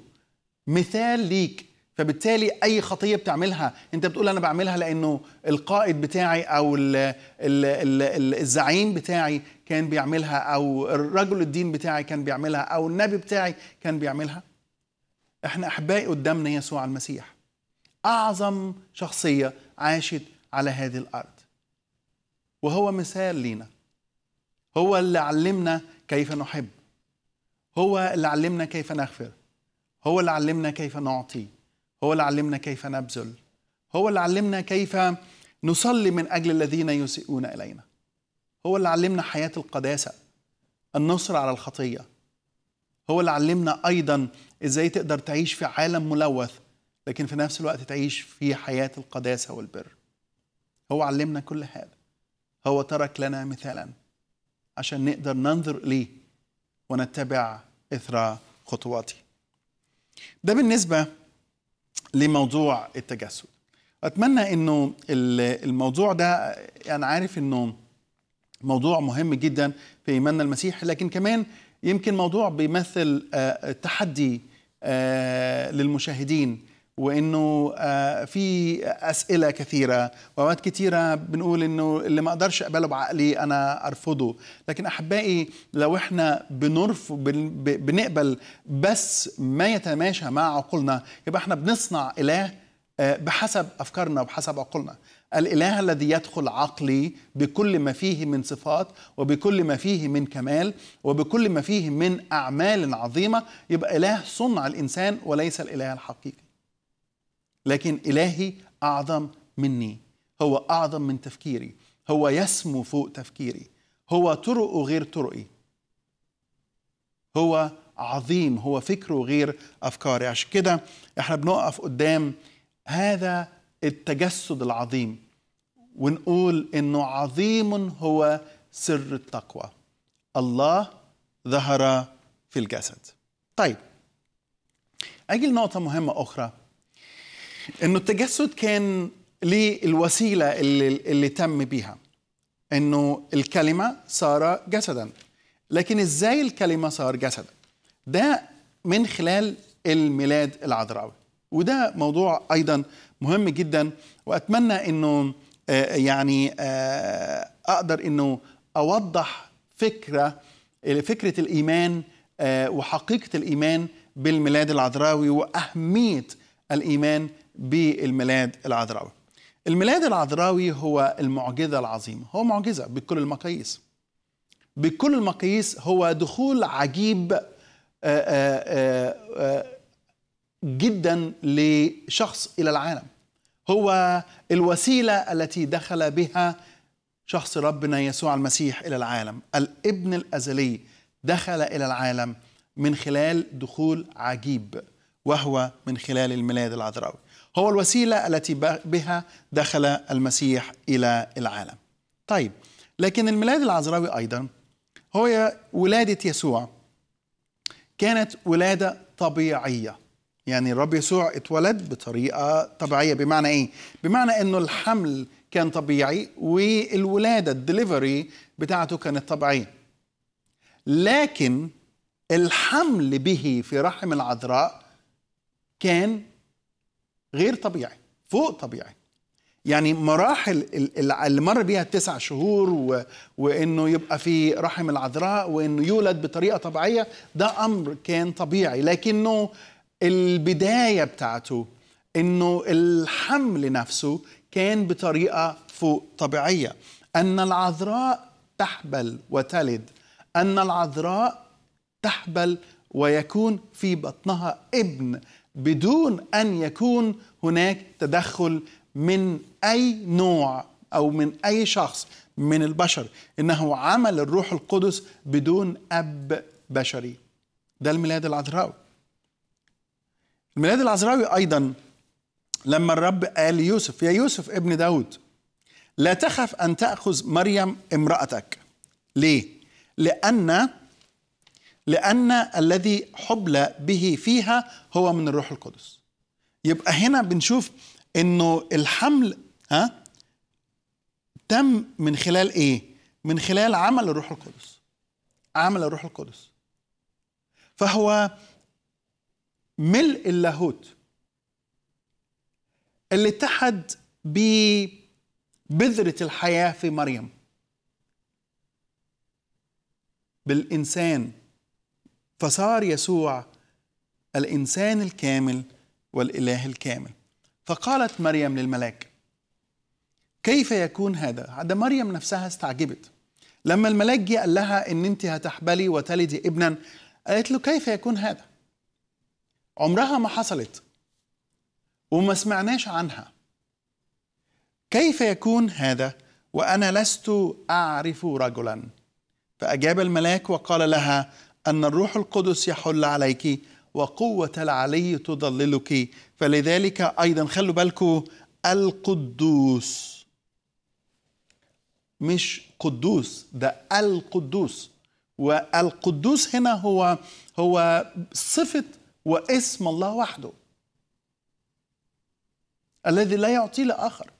مثال ليك فبالتالي اي خطيه بتعملها انت بتقول انا بعملها لانه القائد بتاعي او ال ال الـ الزعيم بتاعي كان بيعملها او رجل الدين بتاعي كان بيعملها او النبي بتاعي كان بيعملها احنا احبائي قدامنا يسوع المسيح اعظم شخصيه عاشت على هذه الارض وهو مثال لينا هو اللي علمنا كيف نحب هو اللي علمنا كيف نغفر هو اللي علمنا كيف نعطي هو اللي علمنا كيف نبذل هو اللي علمنا كيف نصلي من أجل الذين يسيئون إلينا هو اللي علمنا حياة القداسة النصر على الخطية هو اللي علمنا أيضا إزاي تقدر تعيش في عالم ملوث لكن في نفس الوقت تعيش في حياة القداسة والبر هو علمنا كل هذا هو ترك لنا مثالا عشان نقدر ننظر إليه ونتبع إثر خطواته ده بالنسبة لموضوع التجسد اتمنى انه الموضوع ده انا يعني عارف انه موضوع مهم جدا في ايماننا المسيح لكن كمان يمكن موضوع بيمثل آه، تحدي آه، للمشاهدين وانه آه، في اسئله كثيره واوقات كثيره بنقول انه اللي ما اقدرش اقبله بعقلي انا ارفضه لكن احبائي لو احنا بنرفض بنقبل بس ما يتماشى مع عقولنا يبقى احنا بنصنع اله آه، بحسب افكارنا وبحسب عقولنا الاله الذي يدخل عقلي بكل ما فيه من صفات وبكل ما فيه من كمال وبكل ما فيه من اعمال عظيمه يبقى اله صنع الانسان وليس الاله الحقيقي لكن إلهي أعظم مني هو أعظم من تفكيري هو يسمو فوق تفكيري هو طرقه غير طرقي هو عظيم هو فكره غير أفكاري عشان كده احنا بنقف قدام هذا التجسد العظيم ونقول انه عظيم هو سر التقوى الله ظهر في الجسد طيب اجي لنقطه مهمه اخرى انه التجسد كان للوسيله الوسيله اللي, اللي تم بيها انه الكلمه صار جسدا لكن ازاي الكلمه صار جسدا ده من خلال الميلاد العذراوي وده موضوع ايضا مهم جدا واتمنى انه آه، يعني آه، اقدر انه اوضح فكره فكره الايمان آه، وحقيقه الايمان بالميلاد العذراوي واهميه الايمان بالميلاد العذراوي الميلاد العذراوي هو المعجزة العظيمة هو معجزة بكل المقاييس بكل المقاييس هو دخول عجيب آه، آه، آه، جدا لشخص إلى العالم هو الوسيلة التي دخل بها شخص ربنا يسوع المسيح إلى العالم الابن الأزلي دخل إلى العالم من خلال دخول عجيب وهو من خلال الميلاد العذراوي هو الوسيله التي بها دخل المسيح الى العالم. طيب لكن الميلاد العذراوي ايضا هو ولاده يسوع كانت ولاده طبيعيه يعني الرب يسوع اتولد بطريقه طبيعيه بمعنى ايه؟ بمعنى انه الحمل كان طبيعي والولاده الدليفري بتاعته كانت طبيعيه. لكن الحمل به في رحم العذراء كان غير طبيعي فوق طبيعي يعني مراحل اللي مر بيها التسع شهور و... وانه يبقى في رحم العذراء وانه يولد بطريقه طبيعيه ده امر كان طبيعي لكنه البدايه بتاعته انه الحمل نفسه كان بطريقه فوق طبيعيه ان العذراء تحبل وتلد ان العذراء تحبل ويكون في بطنها ابن بدون ان يكون هناك تدخل من اي نوع او من اي شخص من البشر انه عمل الروح القدس بدون اب بشري ده الميلاد العذراوي الميلاد العذراوي ايضا لما الرب قال يوسف يا يوسف ابن داود لا تخف ان تاخذ مريم امراتك ليه لان لأن الذي حبل به فيها هو من الروح القدس يبقى هنا بنشوف أنه الحمل ها تم من خلال إيه؟ من خلال عمل الروح القدس عمل الروح القدس فهو ملء اللاهوت اللي اتحد ببذرة الحياة في مريم بالإنسان فصار يسوع الانسان الكامل والاله الكامل فقالت مريم للملاك كيف يكون هذا عند مريم نفسها استعجبت لما الملاك جه قال لها ان انت هتحبلي وتلدي ابنا قالت له كيف يكون هذا عمرها ما حصلت وما سمعناش عنها كيف يكون هذا وانا لست اعرف رجلا فاجاب الملاك وقال لها أن الروح القدس يحل عليك وقوة العلي تضللك فلذلك أيضا خلوا بالكم القدوس مش قدوس ده القدوس والقدوس هنا هو هو صفة واسم الله وحده الذي لا يعطي لآخر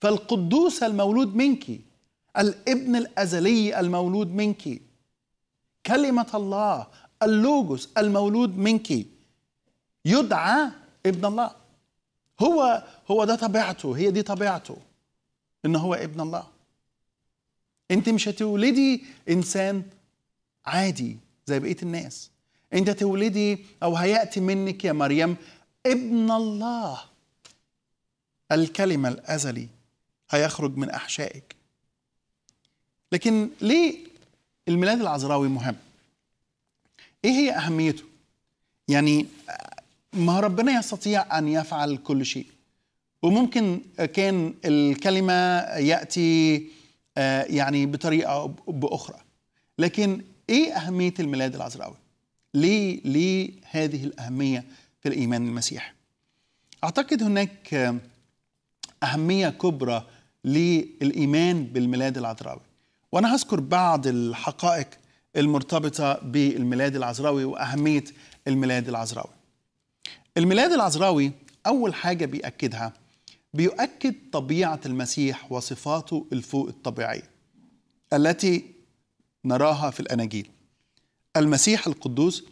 فالقدوس المولود منك الابن الأزلي المولود منك كلمة الله اللوجوس المولود منك يدعى ابن الله هو هو ده طبيعته هي دي طبيعته ان هو ابن الله انت مش هتولدي انسان عادي زي بقيه الناس انت تولدي او هياتي منك يا مريم ابن الله الكلمه الازلي هيخرج من احشائك لكن ليه الميلاد العذراوي مهم ايه هي اهميته يعني ما ربنا يستطيع ان يفعل كل شيء وممكن كان الكلمه ياتي آه، يعني بطريقه او باخرى لكن ايه اهميه الميلاد العذراوي ليه ليه هذه الاهميه في الايمان المسيحي اعتقد هناك آه، اهميه كبرى للايمان بالميلاد العذراوي وأنا هذكر بعض الحقائق المرتبطة بالميلاد العذراوي وأهمية الميلاد العذراوي الميلاد العذراوي أول حاجة بيأكدها بيؤكد طبيعة المسيح وصفاته الفوق الطبيعية التي نراها في الأناجيل المسيح القدوس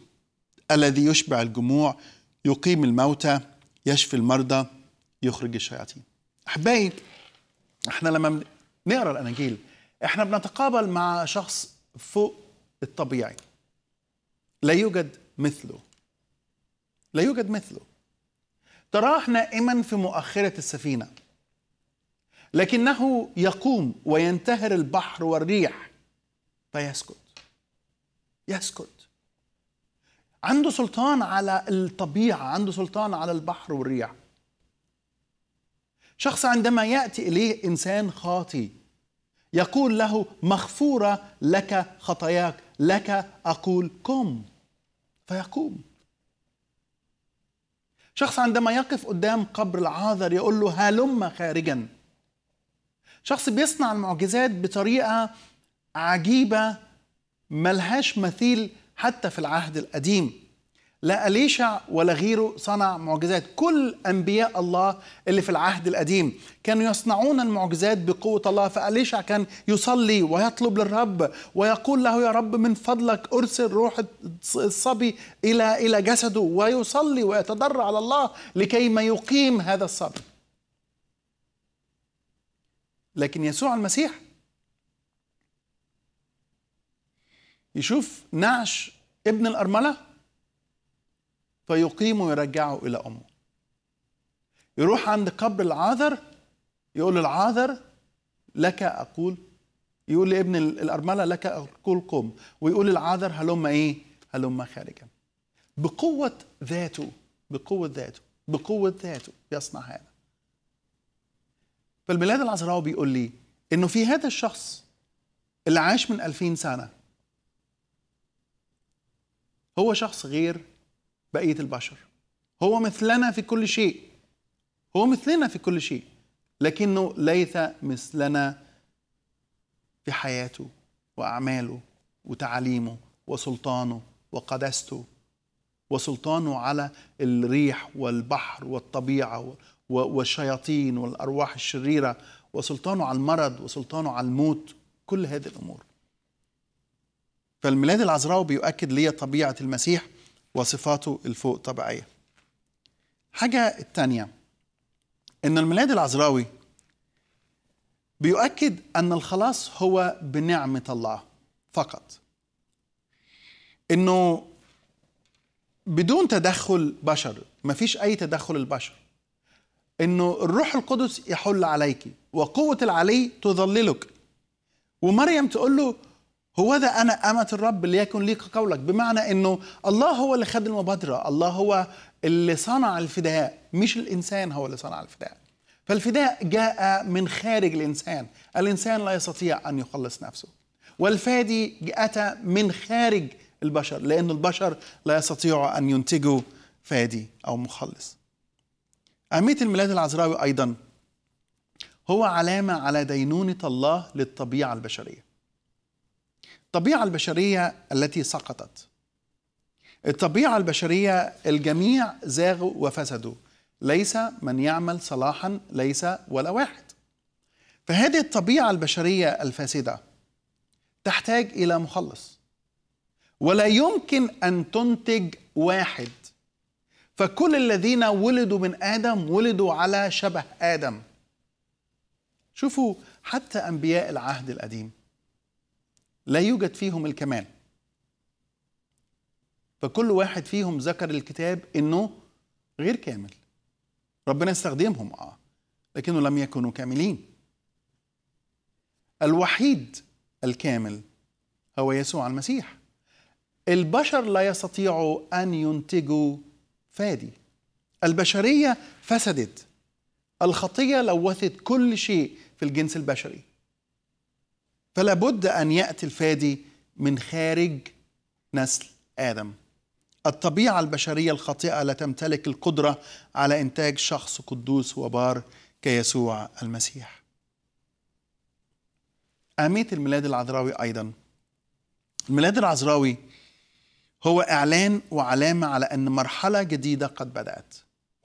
الذي يشبع الجموع يقيم الموتى يشفي المرضى يخرج الشياطين أحبائي احنا لما نقرا الأناجيل احنا بنتقابل مع شخص فوق الطبيعي لا يوجد مثله لا يوجد مثله تراه نائما في مؤخرة السفينة لكنه يقوم وينتهر البحر والريح فيسكت يسكت عنده سلطان على الطبيعة عنده سلطان على البحر والريح شخص عندما يأتي إليه إنسان خاطي يقول له مغفورة لك خطاياك لك أقول قم فيقوم شخص عندما يقف قدام قبر العاذر يقول له هلم خارجا شخص بيصنع المعجزات بطريقة عجيبة ملهاش مثيل حتى في العهد القديم لا أليشع ولا غيره صنع معجزات كل أنبياء الله اللي في العهد القديم كانوا يصنعون المعجزات بقوة الله فأليشع كان يصلي ويطلب للرب ويقول له يا رب من فضلك أرسل روح الصبي إلى إلى جسده ويصلي ويتضرع على الله لكي ما يقيم هذا الصبي لكن يسوع المسيح يشوف نعش ابن الأرملة فيقيمه ويرجعه إلى أمه يروح عند قبر العاذر يقول العاذر لك أقول يقول لابن الأرملة لك أقول قم ويقول العاذر هلم إيه هلم خارجا بقوة ذاته بقوة ذاته بقوة ذاته يصنع هذا فالميلاد العذراوي بيقول لي إنه في هذا الشخص اللي عاش من 2000 سنة هو شخص غير بقيه البشر هو مثلنا في كل شيء هو مثلنا في كل شيء لكنه ليس مثلنا في حياته واعماله وتعاليمه وسلطانه وقداسته وسلطانه على الريح والبحر والطبيعه والشياطين والارواح الشريره وسلطانه على المرض وسلطانه على الموت كل هذه الامور فالميلاد العذراوي بيؤكد لي طبيعه المسيح وصفاته الفوق طبيعية حاجة الثانية إن الميلاد العذراوي بيؤكد أن الخلاص هو بنعمة الله فقط إنه بدون تدخل بشر مفيش أي تدخل البشر إنه الروح القدس يحل عليك وقوة العلي تظللك ومريم تقول له هوذا انا امه الرب ليكن لي قولك بمعنى انه الله هو اللي خد المبادره الله هو اللي صنع الفداء مش الانسان هو اللي صنع الفداء فالفداء جاء من خارج الانسان الانسان لا يستطيع ان يخلص نفسه والفادي اتى من خارج البشر لان البشر لا يستطيعوا ان ينتجوا فادي او مخلص اهميه الميلاد العذراوي ايضا هو علامه على دينونه الله للطبيعه البشريه الطبيعة البشرية التي سقطت الطبيعة البشرية الجميع زاغوا وفسدوا ليس من يعمل صلاحا ليس ولا واحد فهذه الطبيعة البشرية الفاسدة تحتاج إلى مخلص ولا يمكن أن تنتج واحد فكل الذين ولدوا من آدم ولدوا على شبه آدم شوفوا حتى أنبياء العهد القديم لا يوجد فيهم الكمال فكل واحد فيهم ذكر الكتاب انه غير كامل ربنا استخدمهم اه لكنه لم يكونوا كاملين الوحيد الكامل هو يسوع المسيح البشر لا يستطيعوا ان ينتجوا فادي البشريه فسدت الخطيه لوثت كل شيء في الجنس البشري فلا بد أن يأتي الفادي من خارج نسل آدم الطبيعة البشرية الخاطئة لا تمتلك القدرة على إنتاج شخص قدوس وبار كيسوع المسيح أهمية الميلاد العذراوي أيضا الميلاد العذراوي هو إعلان وعلامة على أن مرحلة جديدة قد بدأت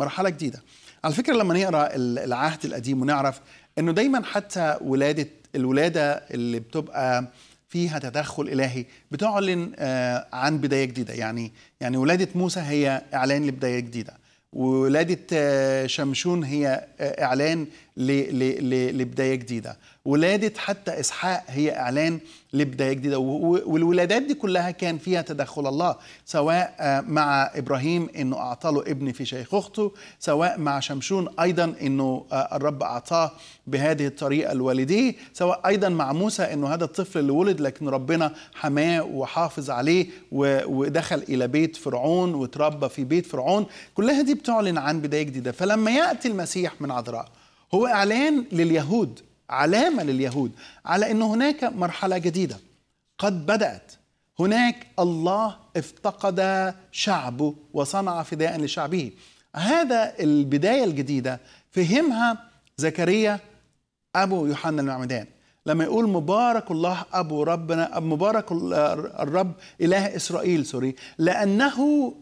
مرحلة جديدة على فكرة لما نقرأ العهد القديم ونعرف أنه دايما حتى ولادة الولاده اللي بتبقى فيها تدخل الهي بتعلن آه، عن بدايه جديده يعني يعني ولاده موسى هي اعلان لبدايه جديده ولاده آه، شمشون هي آه، اعلان لبدايه جديده ولاده حتى اسحاق هي اعلان لبدايه جديده والولادات دي كلها كان فيها تدخل الله سواء آه، مع ابراهيم انه اعطى له ابن في شيخوخته سواء مع شمشون ايضا انه آه، الرب اعطاه بهذه الطريقه لوالديه سواء ايضا مع موسى انه هذا الطفل اللي ولد لكن ربنا حماه وحافظ عليه ودخل الى بيت فرعون وتربى في بيت فرعون كلها دي بتعلن عن بدايه جديده فلما ياتي المسيح من عذراء هو اعلان لليهود علامه لليهود على ان هناك مرحله جديده قد بدات هناك الله افتقد شعبه وصنع فداء لشعبه هذا البدايه الجديده فهمها زكريا ابو يوحنا المعمدان لما يقول مبارك الله ابو ربنا مبارك الرب اله اسرائيل سوري لانه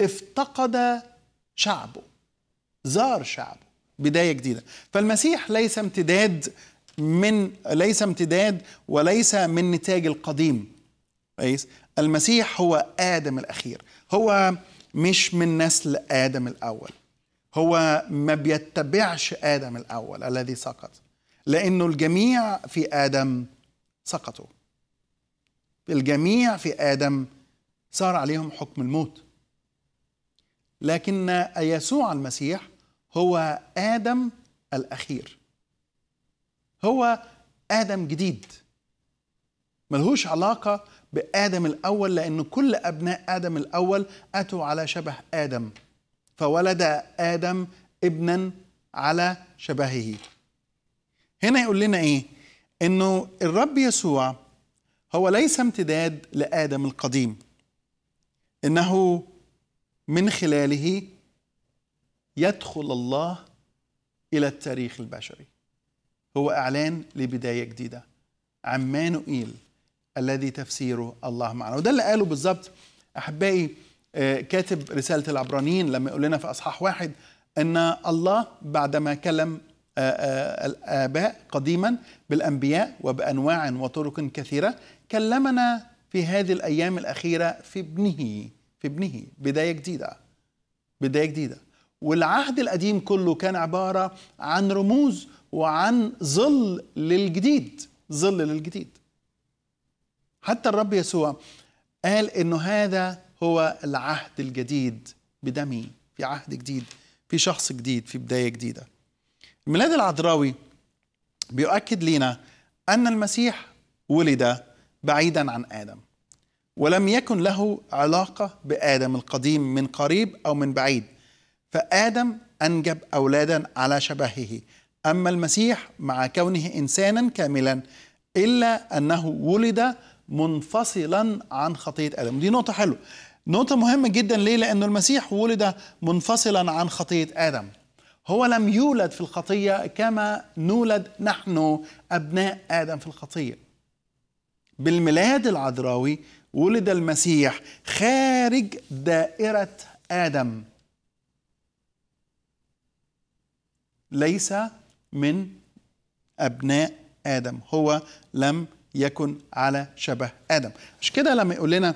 افتقد شعبه زار شعبه بداية جديدة فالمسيح ليس امتداد من ليس امتداد وليس من نتاج القديم كويس المسيح هو آدم الأخير هو مش من نسل آدم الأول هو ما بيتبعش آدم الأول الذي سقط لأنه الجميع في آدم سقطوا الجميع في آدم صار عليهم حكم الموت لكن يسوع المسيح هو آدم الأخير هو آدم جديد ملهوش علاقة بآدم الأول لأن كل أبناء آدم الأول أتوا على شبه آدم فولد آدم ابنا على شبهه هنا يقول لنا إيه؟ إنه الرب يسوع هو ليس امتداد لآدم القديم إنه من خلاله يدخل الله إلى التاريخ البشري هو إعلان لبداية جديدة عمانوئيل الذي تفسيره الله معنا وده اللي قاله بالظبط أحبائي آه، كاتب رسالة العبرانيين لما يقول لنا في أصحاح واحد أن الله بعدما كلم آه، آه، الآباء قديما بالأنبياء وبأنواع وطرق كثيرة كلمنا في هذه الأيام الأخيرة في ابنه في ابنه بداية جديدة بداية جديدة والعهد القديم كله كان عبارة عن رموز وعن ظل للجديد ظل للجديد حتى الرب يسوع قال انه هذا هو العهد الجديد بدمي في عهد جديد في شخص جديد في بدايه جديده الميلاد العذراوي بيؤكد لنا ان المسيح ولد بعيدا عن ادم ولم يكن له علاقه بادم القديم من قريب او من بعيد فآدم أنجب أولادا على شبهه أما المسيح مع كونه إنسانا كاملا إلا أنه ولد منفصلا عن خطية آدم دي نقطة حلوة نقطة مهمة جدا ليه؟ لأن المسيح ولد منفصلا عن خطية آدم هو لم يولد في الخطية كما نولد نحن أبناء آدم في الخطية بالميلاد العذراوي ولد المسيح خارج دائرة آدم ليس من أبناء آدم هو لم يكن على شبه آدم عشان كده لما يقول لنا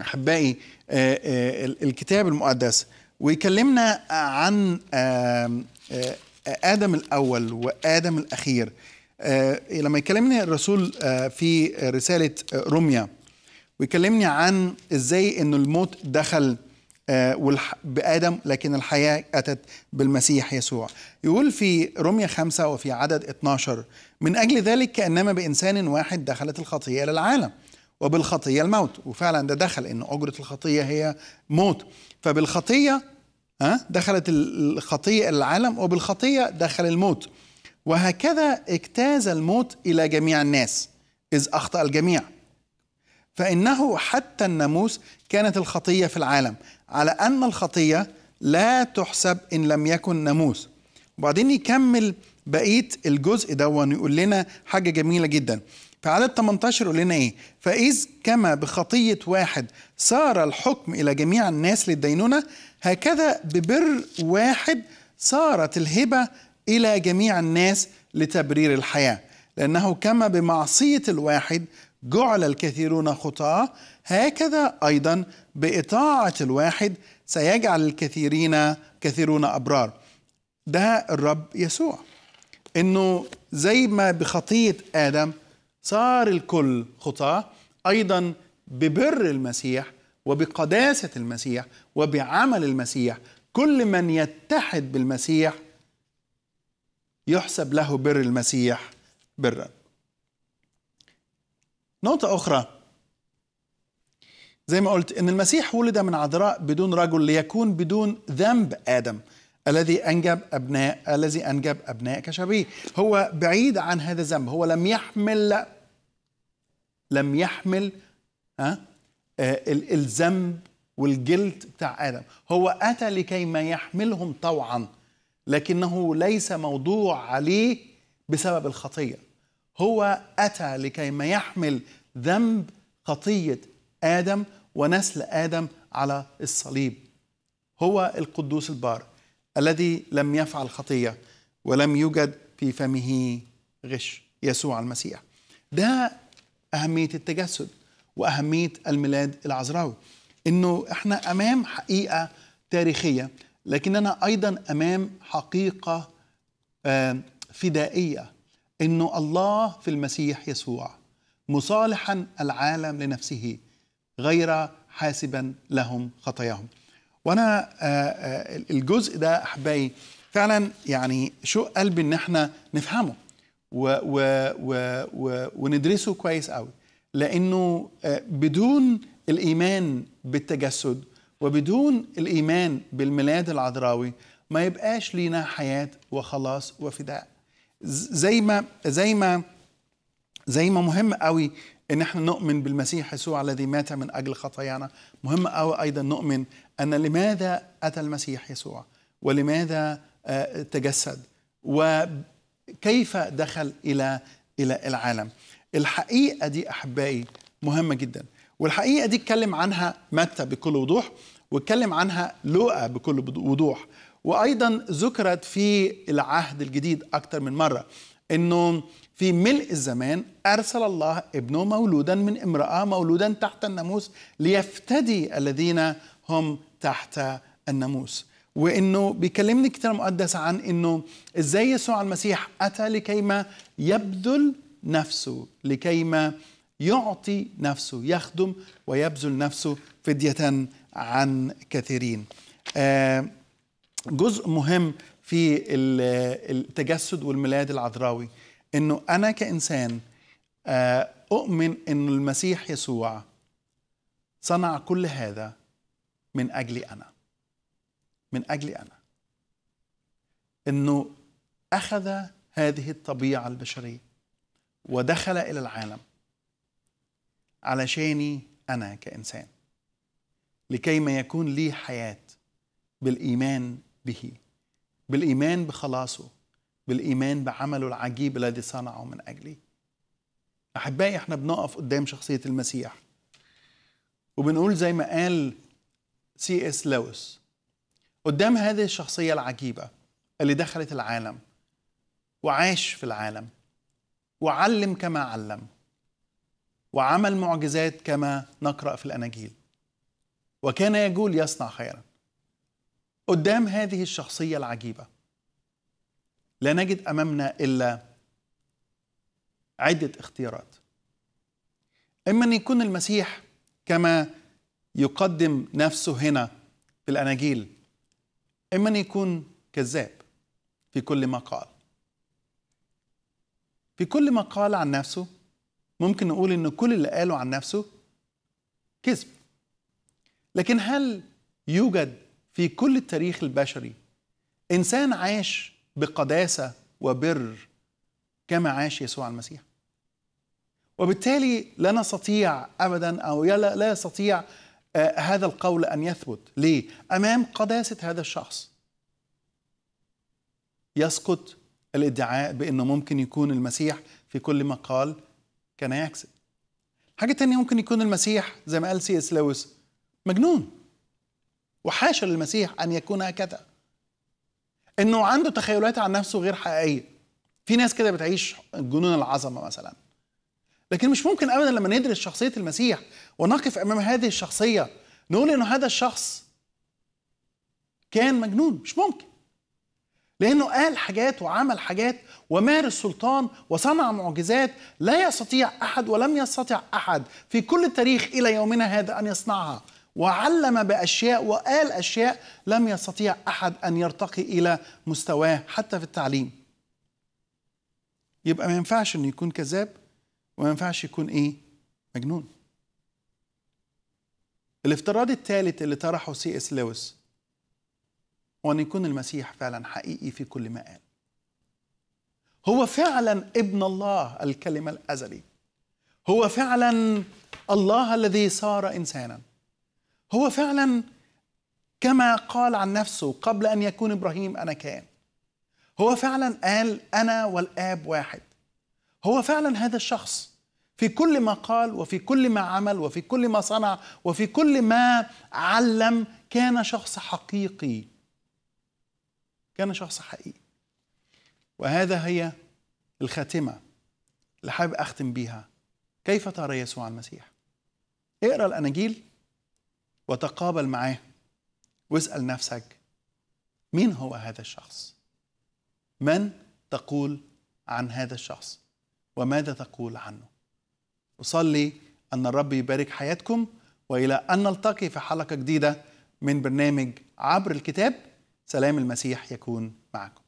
أحبائي آه، آه، الكتاب المقدس ويكلمنا عن آه، آدم الأول وآدم الأخير لما يكلمني الرسول في رسالة روميا ويكلمني عن إزاي أن الموت دخل آه، بآدم لكن الحياة أتت بالمسيح يسوع يقول في رمية خمسة وفي عدد 12 من أجل ذلك كأنما بإنسان واحد دخلت الخطية إلى العالم وبالخطية الموت وفعلا ده دخل إن أجرة الخطية هي موت فبالخطية آه، دخلت الخطية إلى العالم وبالخطية دخل الموت وهكذا اجتاز الموت إلى جميع الناس إذ أخطأ الجميع فإنه حتى الناموس كانت الخطية في العالم على أن الخطية لا تحسب إن لم يكن ناموس وبعدين يكمل بقية الجزء ده يقول لنا حاجة جميلة جدا في عدد 18 يقول لنا ايه فإذ كما بخطية واحد صار الحكم إلى جميع الناس للدينونة هكذا ببر واحد صارت الهبة إلى جميع الناس لتبرير الحياة لأنه كما بمعصية الواحد جعل الكثيرون خطاة هكذا أيضا بإطاعة الواحد سيجعل الكثيرين كثيرون أبرار ده الرب يسوع انه زي ما بخطيه ادم صار الكل خطاه ايضا ببر المسيح وبقداسه المسيح وبعمل المسيح كل من يتحد بالمسيح يحسب له بر المسيح برا نقطه اخرى زي ما قلت ان المسيح ولد من عذراء بدون رجل ليكون بدون ذنب ادم الذي انجب ابناء الذي انجب ابناء كشبيه هو بعيد عن هذا الذنب هو لم يحمل لم يحمل ها آه، الذنب والجلد بتاع ادم هو اتى لكي ما يحملهم طوعا لكنه ليس موضوع عليه بسبب الخطيه هو اتى لكي ما يحمل ذنب خطيه ادم ونسل آدم على الصليب هو القدوس البار الذي لم يفعل خطية ولم يوجد في فمه غش يسوع المسيح ده أهمية التجسد وأهمية الميلاد العذراوي إنه إحنا أمام حقيقة تاريخية لكننا أيضا أمام حقيقة فدائية إنه الله في المسيح يسوع مصالحا العالم لنفسه غير حاسبا لهم خطاياهم وانا آه، آه، الجزء ده احبائي فعلا يعني شو قلبي ان احنا نفهمه و و و و وندرسه كويس قوي لانه آه، بدون الايمان بالتجسد وبدون الايمان بالميلاد العذراوي ما يبقاش لينا حياه وخلاص وفداء زي ما زي ما زي ما مهم قوي ان احنا نؤمن بالمسيح يسوع الذي مات من اجل خطايانا مهم أو ايضا نؤمن ان لماذا اتى المسيح يسوع ولماذا آه، تجسد وكيف دخل الى الى العالم الحقيقه دي احبائي مهمه جدا والحقيقه دي اتكلم عنها متى بكل وضوح واتكلم عنها لوقا بكل وضوح وايضا ذكرت في العهد الجديد اكثر من مره انه في ملء الزمان أرسل الله ابنه مولودا من امرأة مولودا تحت الناموس ليفتدي الذين هم تحت الناموس وانه بيكلمني الكتاب مقدس عن انه ازاي يسوع المسيح اتى لكيما يبذل نفسه لكيما يعطي نفسه يخدم ويبذل نفسه فدية عن كثيرين آه، جزء مهم في التجسد والميلاد العذراوي انه انا كانسان آه، اؤمن انه المسيح يسوع صنع كل هذا من اجلي انا من اجلي انا انه اخذ هذه الطبيعه البشريه ودخل الى العالم علشاني انا كانسان لكي ما يكون لي حياه بالايمان به بالايمان بخلاصه بالإيمان بعمله العجيب الذي صنعه من أجلي أحبائي احنا بنقف قدام شخصية المسيح وبنقول زي ما قال سي اس لويس قدام هذه الشخصية العجيبة اللي دخلت العالم وعاش في العالم وعلم كما علم وعمل معجزات كما نقرأ في الأناجيل وكان يجول يصنع خيرا قدام هذه الشخصية العجيبة لا نجد امامنا الا عده اختيارات اما ان يكون المسيح كما يقدم نفسه هنا في الاناجيل اما ان يكون كذاب في كل ما قال في كل ما قال عن نفسه ممكن نقول ان كل اللي قاله عن نفسه كذب لكن هل يوجد في كل التاريخ البشري انسان عاش بقداسه وبر كما عاش يسوع المسيح وبالتالي لا نستطيع ابدا او لا يستطيع آه، هذا القول ان يثبت ليه امام قداسه هذا الشخص يسقط الادعاء بانه ممكن يكون المسيح في كل ما قال كان يكذب حاجه تانية ممكن يكون المسيح زي ما قال سي اس لويس مجنون وحاشا للمسيح ان يكون هكذا انه عنده تخيلات عن نفسه غير حقيقيه في ناس كده بتعيش جنون العظمه مثلا لكن مش ممكن ابدا لما ندرس شخصيه المسيح ونقف امام هذه الشخصيه نقول انه هذا الشخص كان مجنون مش ممكن لانه قال حاجات وعمل حاجات ومارس سلطان وصنع معجزات لا يستطيع احد ولم يستطع احد في كل التاريخ الى يومنا هذا ان يصنعها وعلم باشياء وقال اشياء لم يستطيع احد ان يرتقي الى مستواه حتى في التعليم. يبقى ما ينفعش انه يكون كذاب وما ينفعش يكون ايه؟ مجنون. الافتراض الثالث اللي طرحه سي اس لويس هو ان يكون المسيح فعلا حقيقي في كل ما قال. هو فعلا ابن الله الكلمه الازلي. هو فعلا الله الذي صار انسانا هو فعلا كما قال عن نفسه قبل ان يكون ابراهيم انا كان هو فعلا قال انا والاب واحد هو فعلا هذا الشخص في كل ما قال وفي كل ما عمل وفي كل ما صنع وفي كل ما علم كان شخص حقيقي كان شخص حقيقي وهذا هي الخاتمة اللي حابب أختم بيها كيف ترى يسوع المسيح اقرأ الأناجيل وتقابل معاه واسأل نفسك مين هو هذا الشخص؟ من تقول عن هذا الشخص؟ وماذا تقول عنه؟ أصلي أن الرب يبارك حياتكم وإلى أن نلتقي في حلقة جديدة من برنامج عبر الكتاب سلام المسيح يكون معكم